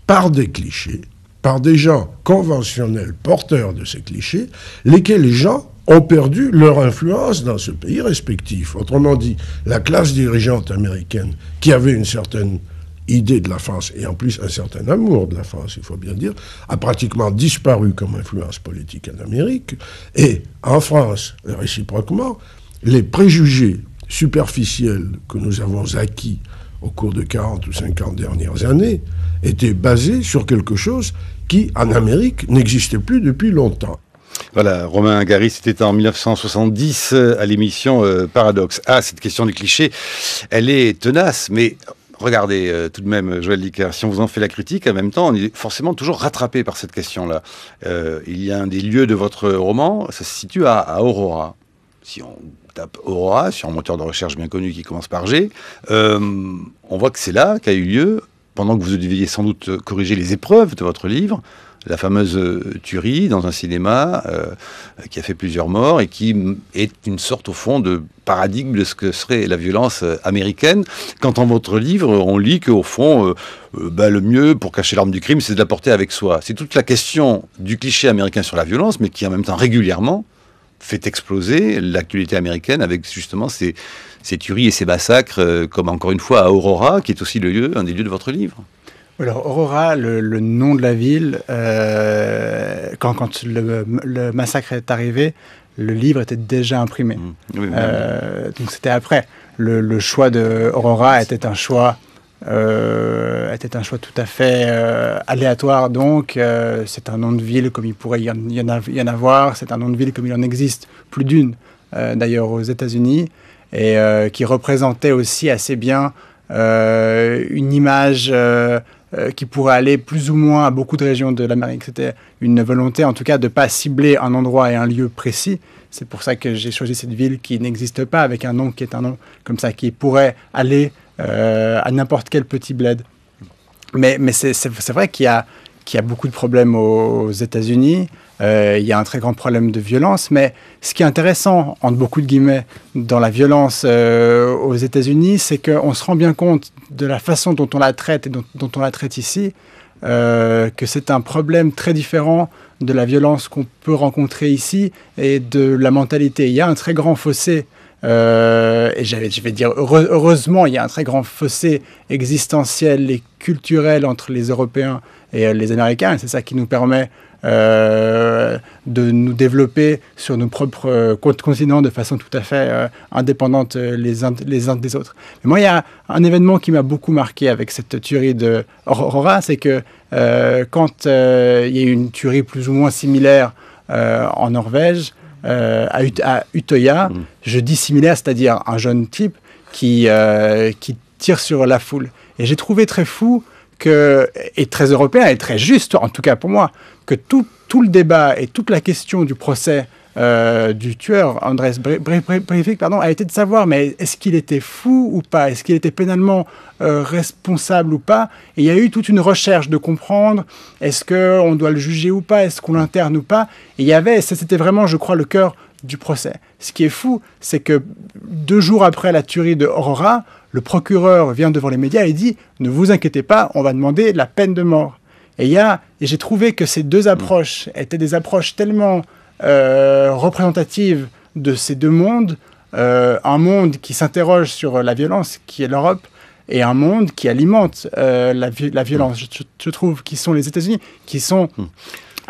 par des clichés, par des gens conventionnels porteurs de ces clichés, lesquels les gens ont perdu leur influence dans ce pays respectif. Autrement dit, la classe dirigeante américaine, qui avait une certaine idée de la France et en plus un certain amour de la France, il faut bien dire, a pratiquement disparu comme influence politique en Amérique. Et en France, réciproquement, les préjugés superficielle que nous avons acquis au cours de 40 ou 50 dernières années était basée sur quelque chose qui, en Amérique, n'existait plus depuis longtemps. Voilà, Romain Gary, c'était en 1970 euh, à l'émission euh, Paradoxe. Ah, cette question du cliché, elle est tenace, mais regardez euh, tout de même, Joël Licard, si on vous en fait la critique, en même temps, on est forcément toujours rattrapé par cette question-là. il y a un des lieux de votre roman, ça se situe à Aurora si on tape Aurora sur un moteur de recherche bien connu qui commence par G, euh, on voit que c'est là qu'a eu lieu, pendant que vous deviez sans doute corriger les épreuves de votre livre, la fameuse tuerie dans un cinéma euh, qui a fait plusieurs morts et qui est une sorte au fond de paradigme de ce que serait la violence américaine. Quand en votre livre, on lit qu'au fond, euh, bah, le mieux pour cacher l'arme du crime, c'est de la porter avec soi. C'est toute la question du cliché américain sur la violence, mais qui en même temps régulièrement fait exploser l'actualité américaine avec justement ces, ces, tueries et ces massacres, euh, comme encore une fois à Aurora, qui est aussi le lieu, un des lieux de votre livre. Alors, Aurora, le, nom de la ville, euh, quand, quand le, massacre est arrivé, le livre était déjà imprimé. Mmh. Euh, donc, c'était après. Le, le, choix de Aurora était un choix euh, était un choix tout à fait euh, aléatoire, donc euh, c'est un nom de ville comme il pourrait y en, y en, y en avoir, c'est un nom de ville comme il en existe plus d'une d'ailleurs aux États-Unis, et qui représentait aussi assez bien une image qui pourrait aller plus ou moins à beaucoup de régions de l'Amérique. C'était une volonté en tout cas de ne pas cibler un endroit et un lieu précis, c'est pour ça que j'ai choisi cette ville qui n'existe pas, avec un nom qui est un nom comme ça, qui pourrait aller euh, à n'importe quel petit bled. Mais, c'est vrai qu'il y a beaucoup de problèmes aux, États-Unis. Euh, il y a un très grand problème de violence, mais ce qui est intéressant, entre beaucoup de guillemets, dans la violence euh, aux États-Unis, c'est qu'on se rend bien compte de la façon dont on la traite et dont, on la traite ici, que c'est un problème très différent de la violence qu'on peut rencontrer ici et de la mentalité. Il y a un très grand fossé euh, et je vais dire, heureusement, il y a un très grand fossé existentiel et culturel entre les Européens et euh, les Américains. C'est ça qui nous permet euh, de nous développer sur nos propres continents de façon tout à fait indépendante les, uns, des autres. Mais moi, il y a un événement qui m'a beaucoup marqué avec cette tuerie de Aurora, c'est que quand il y a eu une tuerie plus ou moins similaire en Norvège, euh, à, Utoya, hmm. je dissimulais c'est-à-dire un jeune type euh, qui, tire sur la foule. Et j'ai trouvé très fou et très européen et très juste, en tout cas pour moi, que tout le débat et toute la question du procès euh, du tueur, Andrés Breivik, pardon, a été de savoir, mais est-ce qu'il était fou ou pas Est-ce qu'il était pénalement euh, responsable ou pas Et il y a eu toute une recherche de comprendre, est-ce qu'on doit le juger ou pas Est-ce qu'on l'interne ou pas Et il y avait, c'était vraiment, je crois, le cœur du procès. Ce qui est fou, c'est que deux jours après la tuerie de Aurora, le procureur vient devant les médias et dit Ne vous inquiétez pas, on va demander la peine de mort. Et, et j'ai trouvé que ces deux mmh. approches étaient des approches tellement euh, représentative de ces deux mondes, euh, un monde qui s'interroge sur la violence qui est l'Europe, et un monde qui alimente euh, la, violence, je, trouve, qui sont les États-Unis, qui sont hmm.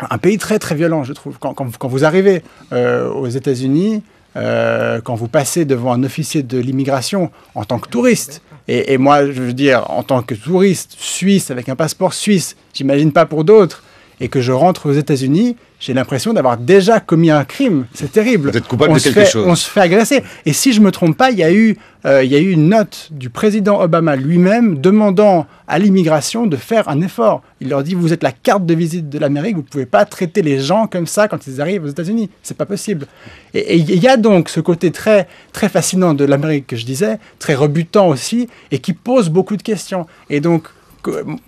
un pays très très violent, je trouve. Quand, vous arrivez aux États-Unis, quand vous passez devant un officier de l'immigration en tant que touriste, et, moi je veux dire en tant que touriste suisse avec un passeport suisse, j'imagine pas pour d'autres, et que je rentre aux États-Unis, j'ai l'impression d'avoir déjà commis un crime. C'est terrible. Vous on de chose. On se fait agresser. Et si je ne me trompe pas, il y a eu, euh, y eu une note du président Obama lui-même demandant à l'immigration de faire un effort. Il leur dit vous êtes la carte de visite de l'Amérique, vous ne pouvez pas traiter les gens comme ça quand ils arrivent aux États-Unis. C'est pas possible. Et il y a donc ce côté très très fascinant de l'Amérique que je disais, très rebutant aussi, et qui pose beaucoup de questions. Et donc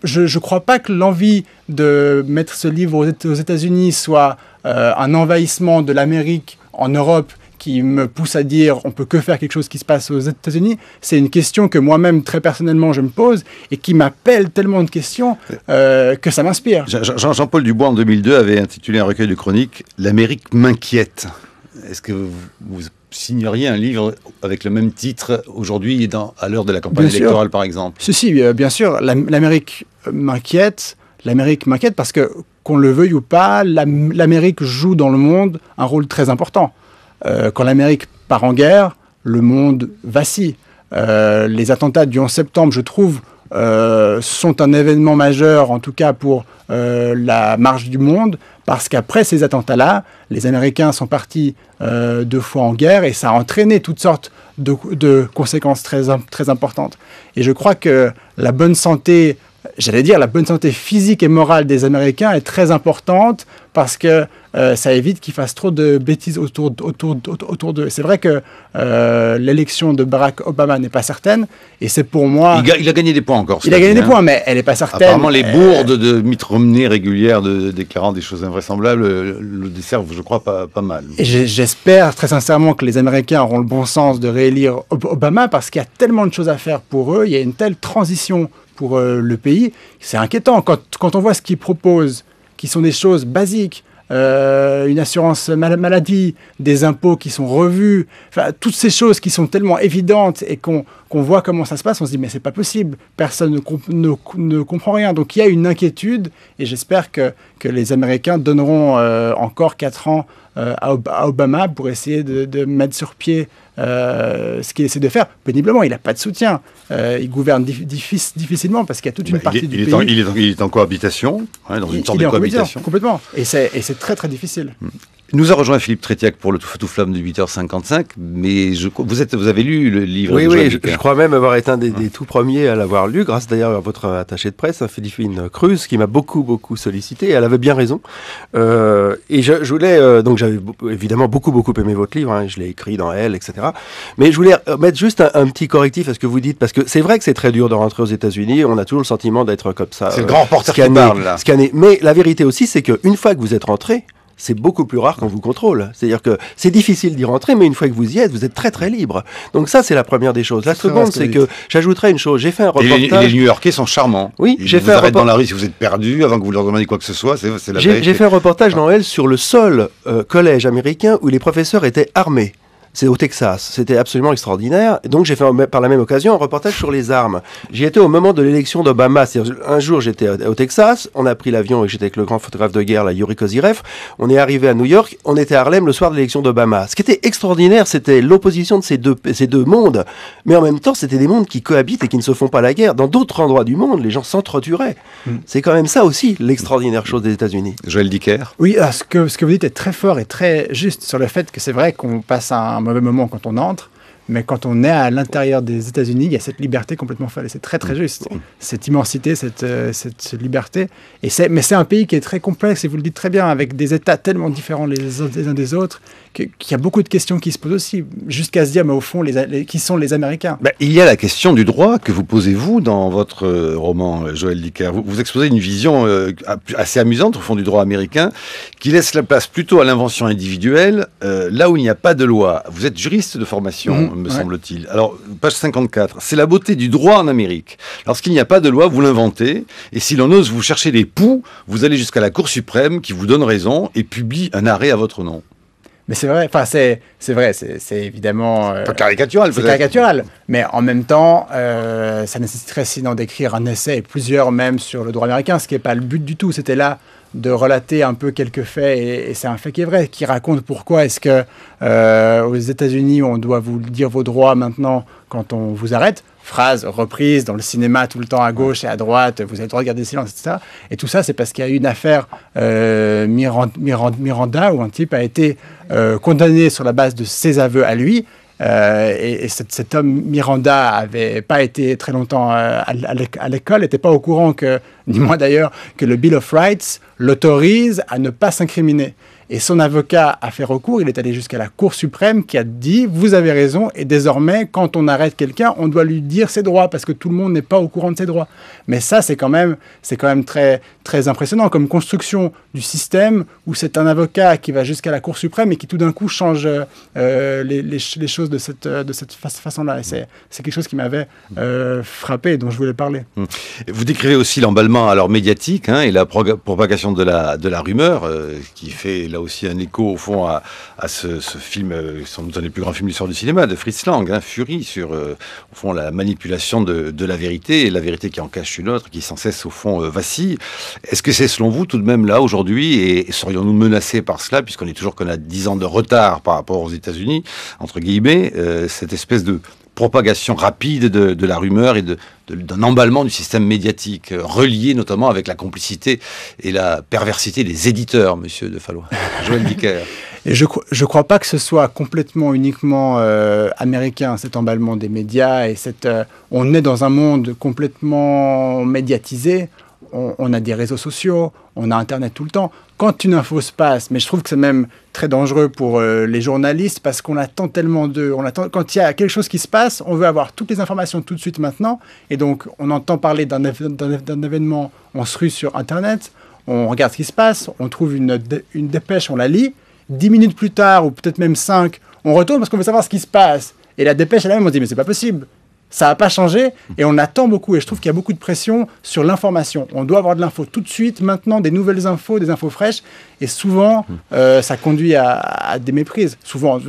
je ne crois pas que l'envie de mettre ce livre aux, États-Unis soit euh, un envahissement de l'Amérique en Europe qui me pousse à dire on peut que faire quelque chose qui se passe aux États-Unis, c'est une question que moi-même très personnellement je me pose et qui m'appelle tellement de questions euh, que ça m'inspire. Jean-Paul Dubois en 2002 avait intitulé un recueil de chroniques L'Amérique m'inquiète. Est-ce que vous, signeriez un livre avec le même titre aujourd'hui à l'heure de la campagne électorale, par exemple Ceci, euh, bien sûr. L'Amérique m'inquiète. L'Amérique m'inquiète parce que, qu'on le veuille ou pas, l'Amérique joue dans le monde un rôle très important. Euh, quand l'Amérique part en guerre, le monde vacille. Euh, les attentats du 11 septembre, je trouve, sont un événement majeur, en tout cas pour la marge du monde, parce qu'après ces attentats-là, les Américains sont partis euh, deux fois en guerre et ça a entraîné toutes sortes de, conséquences très, importantes. Et je crois que la bonne santé j'allais dire, la bonne santé physique et morale des Américains est très importante parce que euh, ça évite qu'ils fassent trop de bêtises autour, autour, autour d'eux. C'est vrai que euh, l'élection de Barack Obama n'est pas certaine, et c'est pour moi... Il a, gagné des points encore. Il a gagné des points, hein. mais elle n'est pas certaine. Apparemment, les euh, bourdes de Mitt Romney régulières de, déclarant des choses invraisemblables le, desservent, je crois, pas, pas mal. J'espère très sincèrement que les Américains auront le bon sens de réélire Obama, parce qu'il y a tellement de choses à faire pour eux, il y a une telle transition pour euh, le pays, c'est inquiétant. Quand, quand, on voit ce qu'ils proposent, qui sont des choses basiques, euh, une assurance maladie, des impôts qui sont revus, toutes ces choses qui sont tellement évidentes et qu'on voit comment ça se passe, on se dit mais c'est pas possible, personne ne, ne, comprend rien. Donc il y a une inquiétude et j'espère que, que, les Américains donneront euh, encore 4 ans euh, à, Obama pour essayer de, mettre sur pied euh, ce qu'il essaie de faire, péniblement, il n'a pas de soutien. Euh, il gouverne difficilement parce qu'il y a toute une bah, partie du pays. il, est en, il, est en, cohabitation, hein, dans une sorte de cohabitation. Complètement. Et c'est très très difficile. Hmm. Nous a rejoint Philippe Trétiac pour le Tout-Flamme de 8h55, mais je, vous, êtes, vous avez lu le livre Oui, oui, je, crois même avoir été un des, hein. tout premiers à l'avoir lu, grâce d'ailleurs à votre attaché de presse, hein, Philippine Cruz, qui m'a beaucoup, beaucoup sollicité, et elle avait bien raison. Euh, et je, voulais, euh, donc j'avais évidemment beaucoup, beaucoup aimé votre livre, hein, je l'ai écrit dans Elle, etc. Mais je voulais mettre juste un, petit correctif à ce que vous dites, parce que c'est vrai que c'est très dur de rentrer aux États-Unis, on a toujours le sentiment d'être comme ça. C'est le euh, grand porteur qui parle, là. Mais la vérité aussi, c'est qu'une fois que vous êtes rentré, c'est beaucoup plus rare qu'on vous contrôle. C'est-à-dire que c'est difficile d'y rentrer, mais une fois que vous y êtes, vous êtes très très libre. Donc ça, c'est la première des choses. La seconde, c'est que, j'ajouterais une chose. J'ai fait un reportage. Et les, New-Yorkais sont charmants. Oui, j'ai fait. Vous un dans la rue si vous êtes perdu avant que vous leur demandiez quoi que ce soit. C'est la J'ai fait un reportage dans ah. elle sur le seul euh, collège américain où les professeurs étaient armés. C'est au Texas. C'était absolument extraordinaire. donc j'ai fait par la même occasion un reportage sur les armes. J'y étais au moment de l'élection d'Obama. Un jour j'étais au Texas, on a pris l'avion et j'étais avec le grand photographe de guerre, la Yuri Kozirev. On est arrivé à New York, on était à Harlem le soir de l'élection d'Obama. Ce qui était extraordinaire, c'était l'opposition de ces deux, ces deux mondes. Mais en même temps, c'était des mondes qui cohabitent et qui ne se font pas la guerre. Dans d'autres endroits du monde, les gens s'entreturaient. Hmm. C'est quand même ça aussi l'extraordinaire chose des États-Unis. Joël Dicker. Oui, ah, ce que, ce que vous dites est très fort et très juste sur le fait que c'est vrai qu'on passe un un mauvais moment quand on entre, mais quand on est à l'intérieur des États-Unis, il y a cette liberté complètement folle. C'est très, très mm. juste. Cette immensité, cette, euh, cette liberté. Et mais c'est un pays qui est très complexe, et vous le dites très bien, avec des États tellement différents les, uns des autres, qu'il y a beaucoup de questions qui se posent aussi, jusqu'à se dire, mais au fond, les, qui sont les Américains bah, Il y a la question du droit que vous posez, vous, dans votre euh, roman, euh, Joël Dicker. Vous, exposez une vision assez amusante, au fond, du droit américain, qui laisse la place plutôt à l'invention individuelle, là où il n'y a pas de loi. Vous êtes juriste de formation. Mm me semble-t-il. Alors, page 54. C'est la beauté du droit en Amérique. Lorsqu'il n'y a pas de loi, vous l'inventez. Et si l'on ose vous chercher des poux, vous allez jusqu'à la Cour suprême qui vous donne raison et publie un arrêt à votre nom. Mais c'est vrai, c'est, c'est vrai, euh, c'est, évidemment. caricatural, caricatural. Mais en même temps, euh, ça nécessiterait sinon d'écrire un essai et plusieurs même sur le droit américain, ce qui n'est pas le but du tout. C'était là de relater un peu quelques faits, et, c'est un fait qui est vrai, qui raconte pourquoi est-ce que euh, aux États-Unis, on doit vous dire vos droits maintenant quand on vous arrête phrase reprise dans le cinéma tout le temps à gauche et à droite, vous avez le droit de garder le silence, etc. Et tout ça, c'est parce qu'il y a eu une affaire euh, Miranda, où un type a été euh, condamné sur la base de ses aveux à lui. Euh, et, cet, homme Miranda avait pas été très longtemps à, à l'école, n'était pas au courant que, ni moi d'ailleurs, que le Bill of Rights l'autorise à ne pas s'incriminer. Et son avocat a fait recours, il est allé jusqu'à la Cour suprême qui a dit, vous avez raison, et désormais, quand on arrête quelqu'un, on doit lui dire ses droits, parce que tout le monde n'est pas au courant de ses droits. Mais ça, c'est quand même, c'est quand même très, très impressionnant comme construction du système, où c'est un avocat qui va jusqu'à la Cour suprême et qui tout d'un coup change euh, les, choses de cette, de cette façon-là. Et c'est, quelque chose qui m'avait euh, frappé et dont je voulais parler. Hum. Vous décrivez aussi l'emballement médiatique hein, et la propagation de la, de la rumeur euh, qui fait aussi un écho au fond à, ce, film, euh, sans doute un des plus grands films de l'histoire du cinéma, de Fritz Lang, hein, Fury, sur euh, au fond la manipulation de, la vérité et la vérité qui en cache une autre, qui sans cesse au fond euh, vacille. Est-ce que c'est selon vous tout de même là aujourd'hui et serions-nous menacés par cela puisqu'on est toujours qu'on a 10 ans de retard par rapport aux États-Unis entre guillemets cette espèce de propagation rapide de, la rumeur et d'un emballement du système médiatique, euh, relié notamment avec la complicité et la perversité des éditeurs, monsieur De Fallois. Joël Dicker. Et je ne crois pas que ce soit complètement uniquement euh, américain, cet emballement des médias. et cette, euh, On est dans un monde complètement médiatisé on, a des réseaux sociaux, on a Internet tout le temps. Quand une info se passe, mais je trouve que c'est même très dangereux pour euh, les journalistes parce qu'on attend tellement d'eux. On quand il y a quelque chose qui se passe, on veut avoir toutes les informations tout de suite maintenant. Et donc, on entend parler d'un événement, on se rue sur Internet, on regarde ce qui se passe, on trouve une, une dépêche, on la lit. Dix minutes plus tard, ou peut-être même cinq, on retourne parce qu'on veut savoir ce qui se passe. Et la dépêche elle-même, on se dit, mais c'est pas possible. Ça n'a pas changé et on attend beaucoup. Et je trouve qu'il y a beaucoup de pression sur l'information. On doit avoir de l'info tout de suite, maintenant, des nouvelles infos, des infos fraîches. Et souvent, mm. euh, ça conduit à, des méprises. Souvent,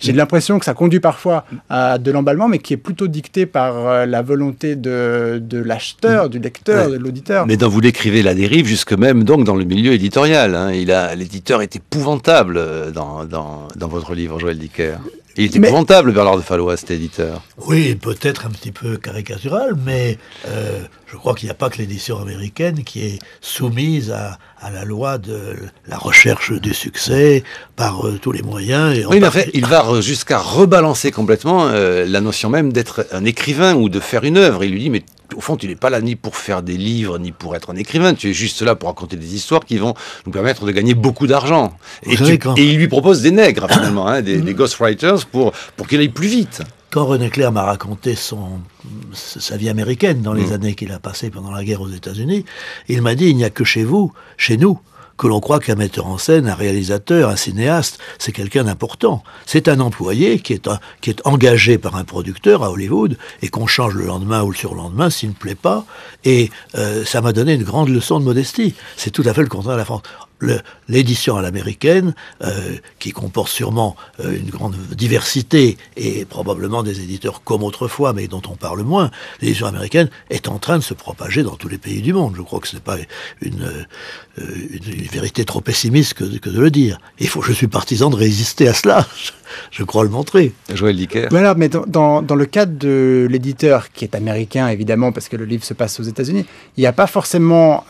j'ai mm. l'impression que ça conduit parfois à de l'emballement, mais qui est plutôt dicté par euh, la volonté de, l'acheteur, mm. du lecteur, de l'auditeur. Mais dans vous décrivez la dérive, jusque même donc dans le milieu éditorial. Hein. l'éditeur est épouvantable euh, dans, dans votre livre, Joël Dicker. Il est Bernard de Fallois, cet éditeur. Oui, peut-être un petit peu caricatural, mais euh, je crois qu'il n'y a pas que l'édition américaine qui est soumise à, la loi de la recherche du succès par euh, tous les moyens. Et oui, mais il va jusqu'à rebalancer complètement euh, la notion même d'être un écrivain ou de faire une œuvre. Il lui dit, mais au fond, tu n'es pas là ni pour faire des livres, ni pour être un écrivain. Tu es juste là pour raconter des histoires qui vont nous permettre de gagner beaucoup d'argent. Et, il lui propose des nègres, finalement, hein, des, des mm. ghostwriters pour, pour qu'il aille plus vite. Quand René Clair m'a raconté son, sa vie américaine dans les mm. années qu'il a passées pendant la guerre aux États-Unis, il m'a dit il n'y a que chez vous, chez nous, que l'on croit qu'un metteur en scène, un réalisateur, un cinéaste, c'est quelqu'un d'important. C'est un employé qui est, engagé par un producteur à Hollywood et qu'on change le lendemain ou le surlendemain s'il ne plaît pas. Et euh, ça m'a donné une grande leçon de modestie. C'est tout à fait le contraire de la France l'édition à l'américaine, euh, qui comporte sûrement euh, une grande diversité et probablement des éditeurs comme autrefois, mais dont on parle moins, l'édition américaine est en train de se propager dans tous les pays du monde. Je crois que ce n'est pas une, euh, une, vérité trop pessimiste que, de le dire. Il faut, je suis partisan de résister à cela. je crois le montrer. Joël Dicker. Voilà, mais dans, dans, le cadre de l'éditeur qui est américain, évidemment, parce que le livre se passe aux États-Unis, il n'y a pas forcément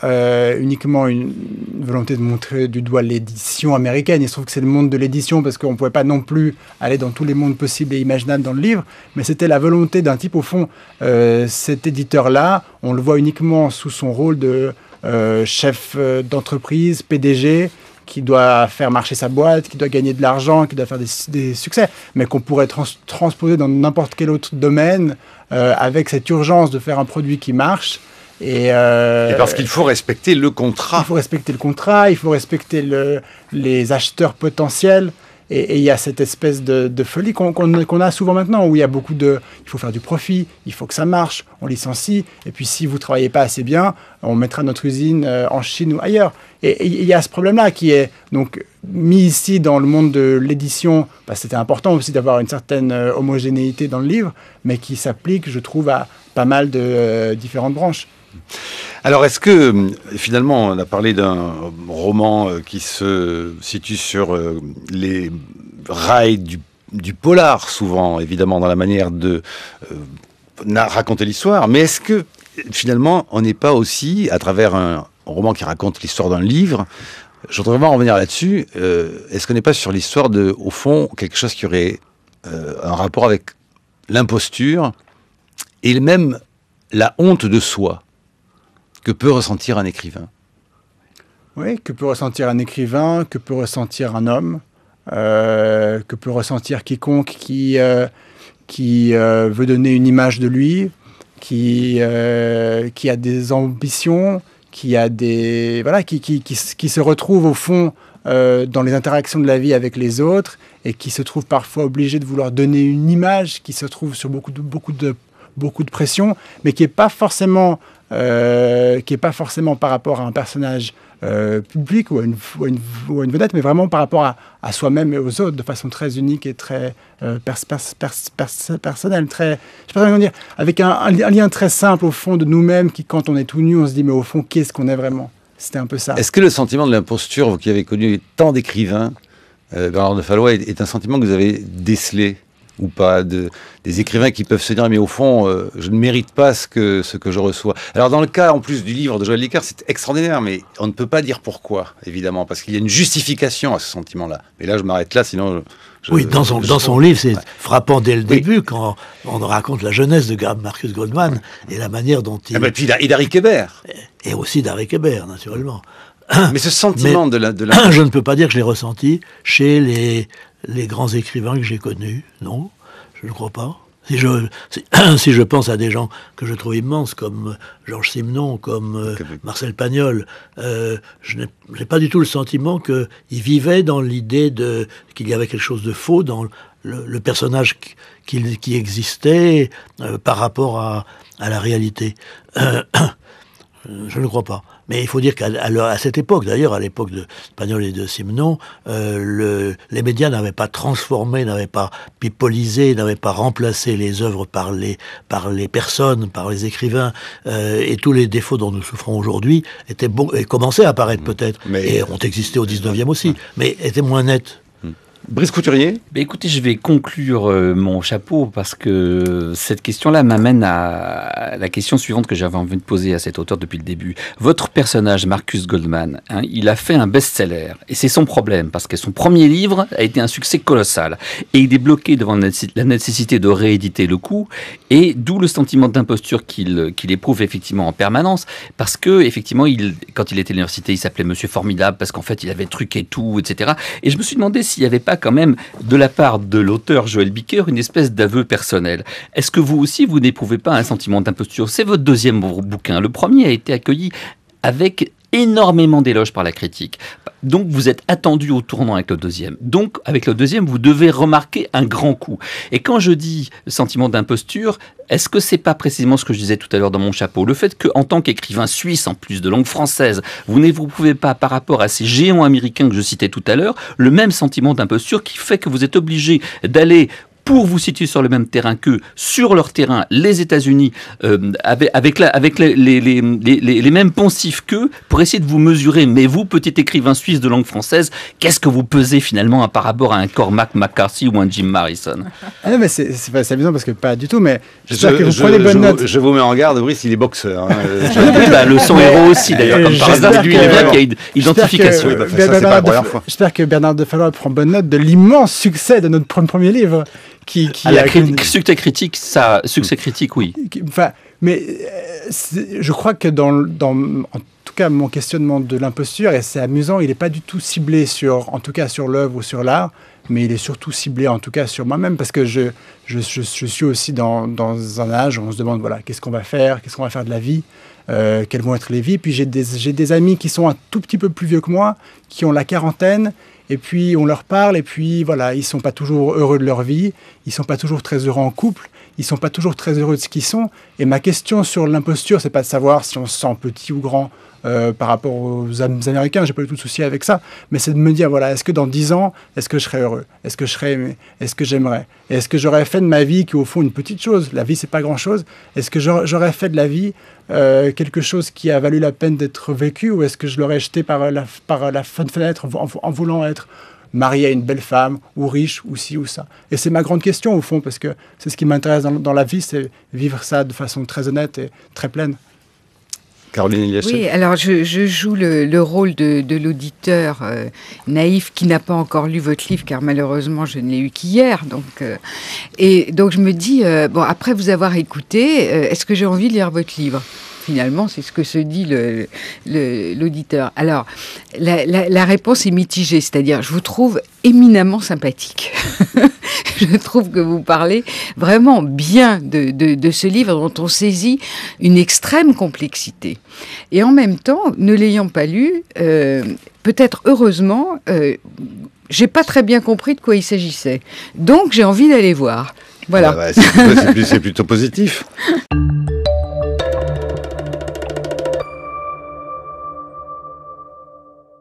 uniquement une volonté de montrer du doigt l'édition américaine. Il se trouve que c'est le monde de l'édition parce qu'on ne pouvait pas non plus aller dans tous les mondes possibles et imaginables dans le livre, mais c'était la volonté d'un type, au fond, euh, cet éditeur-là, on le voit uniquement sous son rôle de euh, chef euh, d'entreprise, PDG, qui doit faire marcher sa boîte, qui doit gagner de l'argent, qui doit faire des, succès, mais qu'on pourrait transposer dans n'importe quel autre domaine avec cette urgence de faire un produit qui marche. Euh, et, parce qu'il faut respecter le contrat. Il faut respecter le contrat, il faut respecter les acheteurs potentiels. Et il y a cette espèce de, folie qu'on a souvent maintenant, où il y a beaucoup de... Il faut faire du profit, il faut que ça marche, on licencie, et puis si vous ne travaillez pas assez bien, on mettra notre usine euh, en Chine ou ailleurs. Et il y a ce problème-là qui est donc mis ici dans le monde de l'édition, c'était important aussi d'avoir une certaine euh, homogénéité dans le livre, mais qui s'applique, je trouve, à pas mal de différentes branches. Alors, est-ce que euh, finalement, on a parlé d'un roman euh, qui se situe sur euh, les rails du, polar, souvent, évidemment, dans la manière de raconter l'histoire, mais est-ce que finalement, on n'est pas aussi, à travers un roman qui raconte l'histoire d'un livre, je voudrais vraiment revenir là-dessus, est-ce qu'on n'est pas sur l'histoire de, au fond, quelque chose qui aurait un rapport avec l'imposture et même la honte de soi que peut ressentir un écrivain. Oui, que peut ressentir un écrivain, que peut ressentir un homme, euh, que peut ressentir quiconque qui, euh, qui euh, veut donner une image de lui, qui, qui a des ambitions, qui a des voilà, qui, qui, qui, se retrouve au fond dans les interactions de la vie avec les autres et qui se trouve parfois obligé de vouloir donner une image qui se trouve sur beaucoup de, beaucoup de, beaucoup de pression, mais qui n'est pas forcément euh, qui n'est pas forcément par rapport à un personnage euh, public ou à, une, une, vedette, mais vraiment par rapport à, soi-même et aux autres, de façon très unique et très euh, personnelle, très, je sais pas comment dire, avec un, lien très simple au fond de nous-mêmes qui, quand on est tout nu, on se dit mais au fond, qu'est-ce qu'on est vraiment C'était un peu ça. Est-ce que le sentiment de l'imposture, vous qui avez connu tant d'écrivains, Bernard de Fallois, est un sentiment que vous avez décelé ou pas, de, des écrivains qui peuvent se dire mais au fond euh, je ne mérite pas ce que, ce que je reçois. Alors dans le cas en plus du livre de Joël Licard c'est extraordinaire mais on ne peut pas dire pourquoi évidemment parce qu'il y a une justification à ce sentiment-là. Mais là je m'arrête là sinon... oui, dans son, dans son livre c'est frappant dès le début quand on raconte la jeunesse de Marcus Goldman et la manière dont il... Ah, puis, et d'Harry Et aussi d'Harry Kébert naturellement. Mais ce sentiment de la, de la... Je ne peux pas dire que je l'ai ressenti chez les les grands écrivains que j'ai connus, non, je ne crois pas. Si je, si, je pense à des gens que je trouve immenses, comme euh, Georges Simenon, comme euh, Marcel Pagnol, euh, je n'ai pas du tout le sentiment qu'ils vivaient dans l'idée qu'il y avait quelque chose de faux dans le, personnage qui, existait par rapport à la réalité. Euh, je ne crois pas. Mais il faut dire qu'à cette époque, d'ailleurs, à l'époque de Pagnol et de Simenon, euh, les médias n'avaient pas transformé, n'avaient pas pipolisé, n'avaient pas remplacé les œuvres par les, personnes, par les écrivains. Euh, et tous les défauts dont nous souffrons aujourd'hui étaient bon, et commençaient à apparaître mmh. peut-être, et ont existé au 19e aussi, mais étaient moins nets. Brice Couturier ben, Écoutez, je vais conclure euh, mon chapeau parce que cette question-là m'amène à la question suivante que j'avais envie de poser à cet auteur depuis le début. Votre personnage, Marcus Goldman, hein, il a fait un best-seller et c'est son problème parce que son premier livre a été un succès colossal et il est bloqué devant la nécessité de rééditer le coup et d'où le sentiment d'imposture qu'il éprouve effectivement en permanence parce que effectivement, il, quand il était à l'université, il s'appelait Monsieur Formidable parce qu'en fait, il avait truqué tout, etc. Et je me suis demandé s'il n'y avait pas quand même, de la part de l'auteur Joël Bicker, une espèce d'aveu personnel. Est-ce que vous aussi, vous n'éprouvez pas un sentiment d'imposture C'est votre deuxième bouquin. Le premier a été accueilli avec énormément d'éloges par la critique. Donc vous êtes attendu au tournant avec le deuxième. Donc avec le deuxième, vous devez remarquer un grand coup. Et quand je dis sentiment d'imposture, est-ce que c'est pas précisément ce que je disais tout à l'heure dans mon chapeau Le fait que, en tant qu'écrivain suisse, en plus de langue française, vous ne vous pouvez pas, par rapport à ces géants américains que je citais tout à l'heure, le même sentiment d'imposture qui fait que vous êtes obligé d'aller pour vous situer sur le même terrain qu'eux, sur leur terrain, les États-Unis, euh, avec, la, avec les, les, mêmes pensifs qu'eux, pour essayer de vous mesurer. Mais vous, petit écrivain suisse de langue française, qu'est-ce que vous pesez finalement par rapport à un Cormac McCarthy ou un Jim Morrison ah mais c'est amusant parce que pas du tout, mais j'espère que vous prenez bonne note. Je vous mets en garde, Brice, il est boxeur. Hein, bah, le son héros aussi, d'ailleurs, comme par hasard, il y une identification. J'espère que, que Bernard de Fallois prend bonne note de l'immense succès de notre premier livre qui, à ah, la succès critique, ça, succès mm. critique, oui. Enfin, mais euh, je crois que dans, dans, en tout cas, mon questionnement de l'imposture, et c'est amusant, il n'est pas du tout ciblé sur, en tout cas, sur l'œuvre ou sur l'art mais il est surtout ciblé, en tout cas sur moi-même, parce que je, suis aussi dans, un âge où on se demande, voilà, qu'est-ce qu'on va faire, qu'est-ce qu'on va faire de la vie, euh, quelles vont être les vies. Puis j'ai des, amis qui sont un tout petit peu plus vieux que moi, qui ont la quarantaine, et puis on leur parle, et puis voilà, ils sont pas toujours heureux de leur vie, ils sont pas toujours très heureux en couple, ils sont pas toujours très heureux de ce qu'ils sont. Et ma question sur l'imposture, c'est pas de savoir si on se sent petit ou grand, euh, par rapport aux Américains, j'ai pas du tout de souci avec ça, mais c'est de me dire voilà, est-ce que dans dix ans, est-ce que je serai heureux Est-ce que je serai aimé Est-ce que j'aimerais Est-ce que j'aurais fait de ma vie qui au fond une petite chose La vie c'est pas grand-chose. Est-ce que j'aurais fait de la vie euh, quelque chose qui a valu la peine d'être vécu ou est-ce que je l'aurais jeté par la par la fin de fenêtre en, voulant être marié à une belle femme, ou riche, ou ci, ou ça. Et c'est ma grande question, au fond, parce que c'est ce qui m'intéresse dans, dans, la vie, c'est vivre ça de façon très honnête et très pleine. Oui, alors je, joue le, rôle de, l'auditeur euh, naïf qui n'a pas encore lu votre livre, car malheureusement je ne l'ai eu qu'hier. Donc, euh, et donc je me dis, euh, bon, après vous avoir écouté, est-ce que j'ai envie de lire votre livre finalement, c'est ce que se dit l'auditeur. Le, Alors, la, réponse est mitigée, c'est-à-dire, je vous trouve éminemment sympathique. je trouve que vous parlez vraiment bien de, ce livre dont on saisit une extrême complexité. Et en même temps, ne l'ayant pas lu, euh, peut-être heureusement, euh, j'ai pas très bien compris de quoi il s'agissait. Donc j'ai envie d'aller voir. Voilà. Ah bah, c'est plutôt, plutôt positif.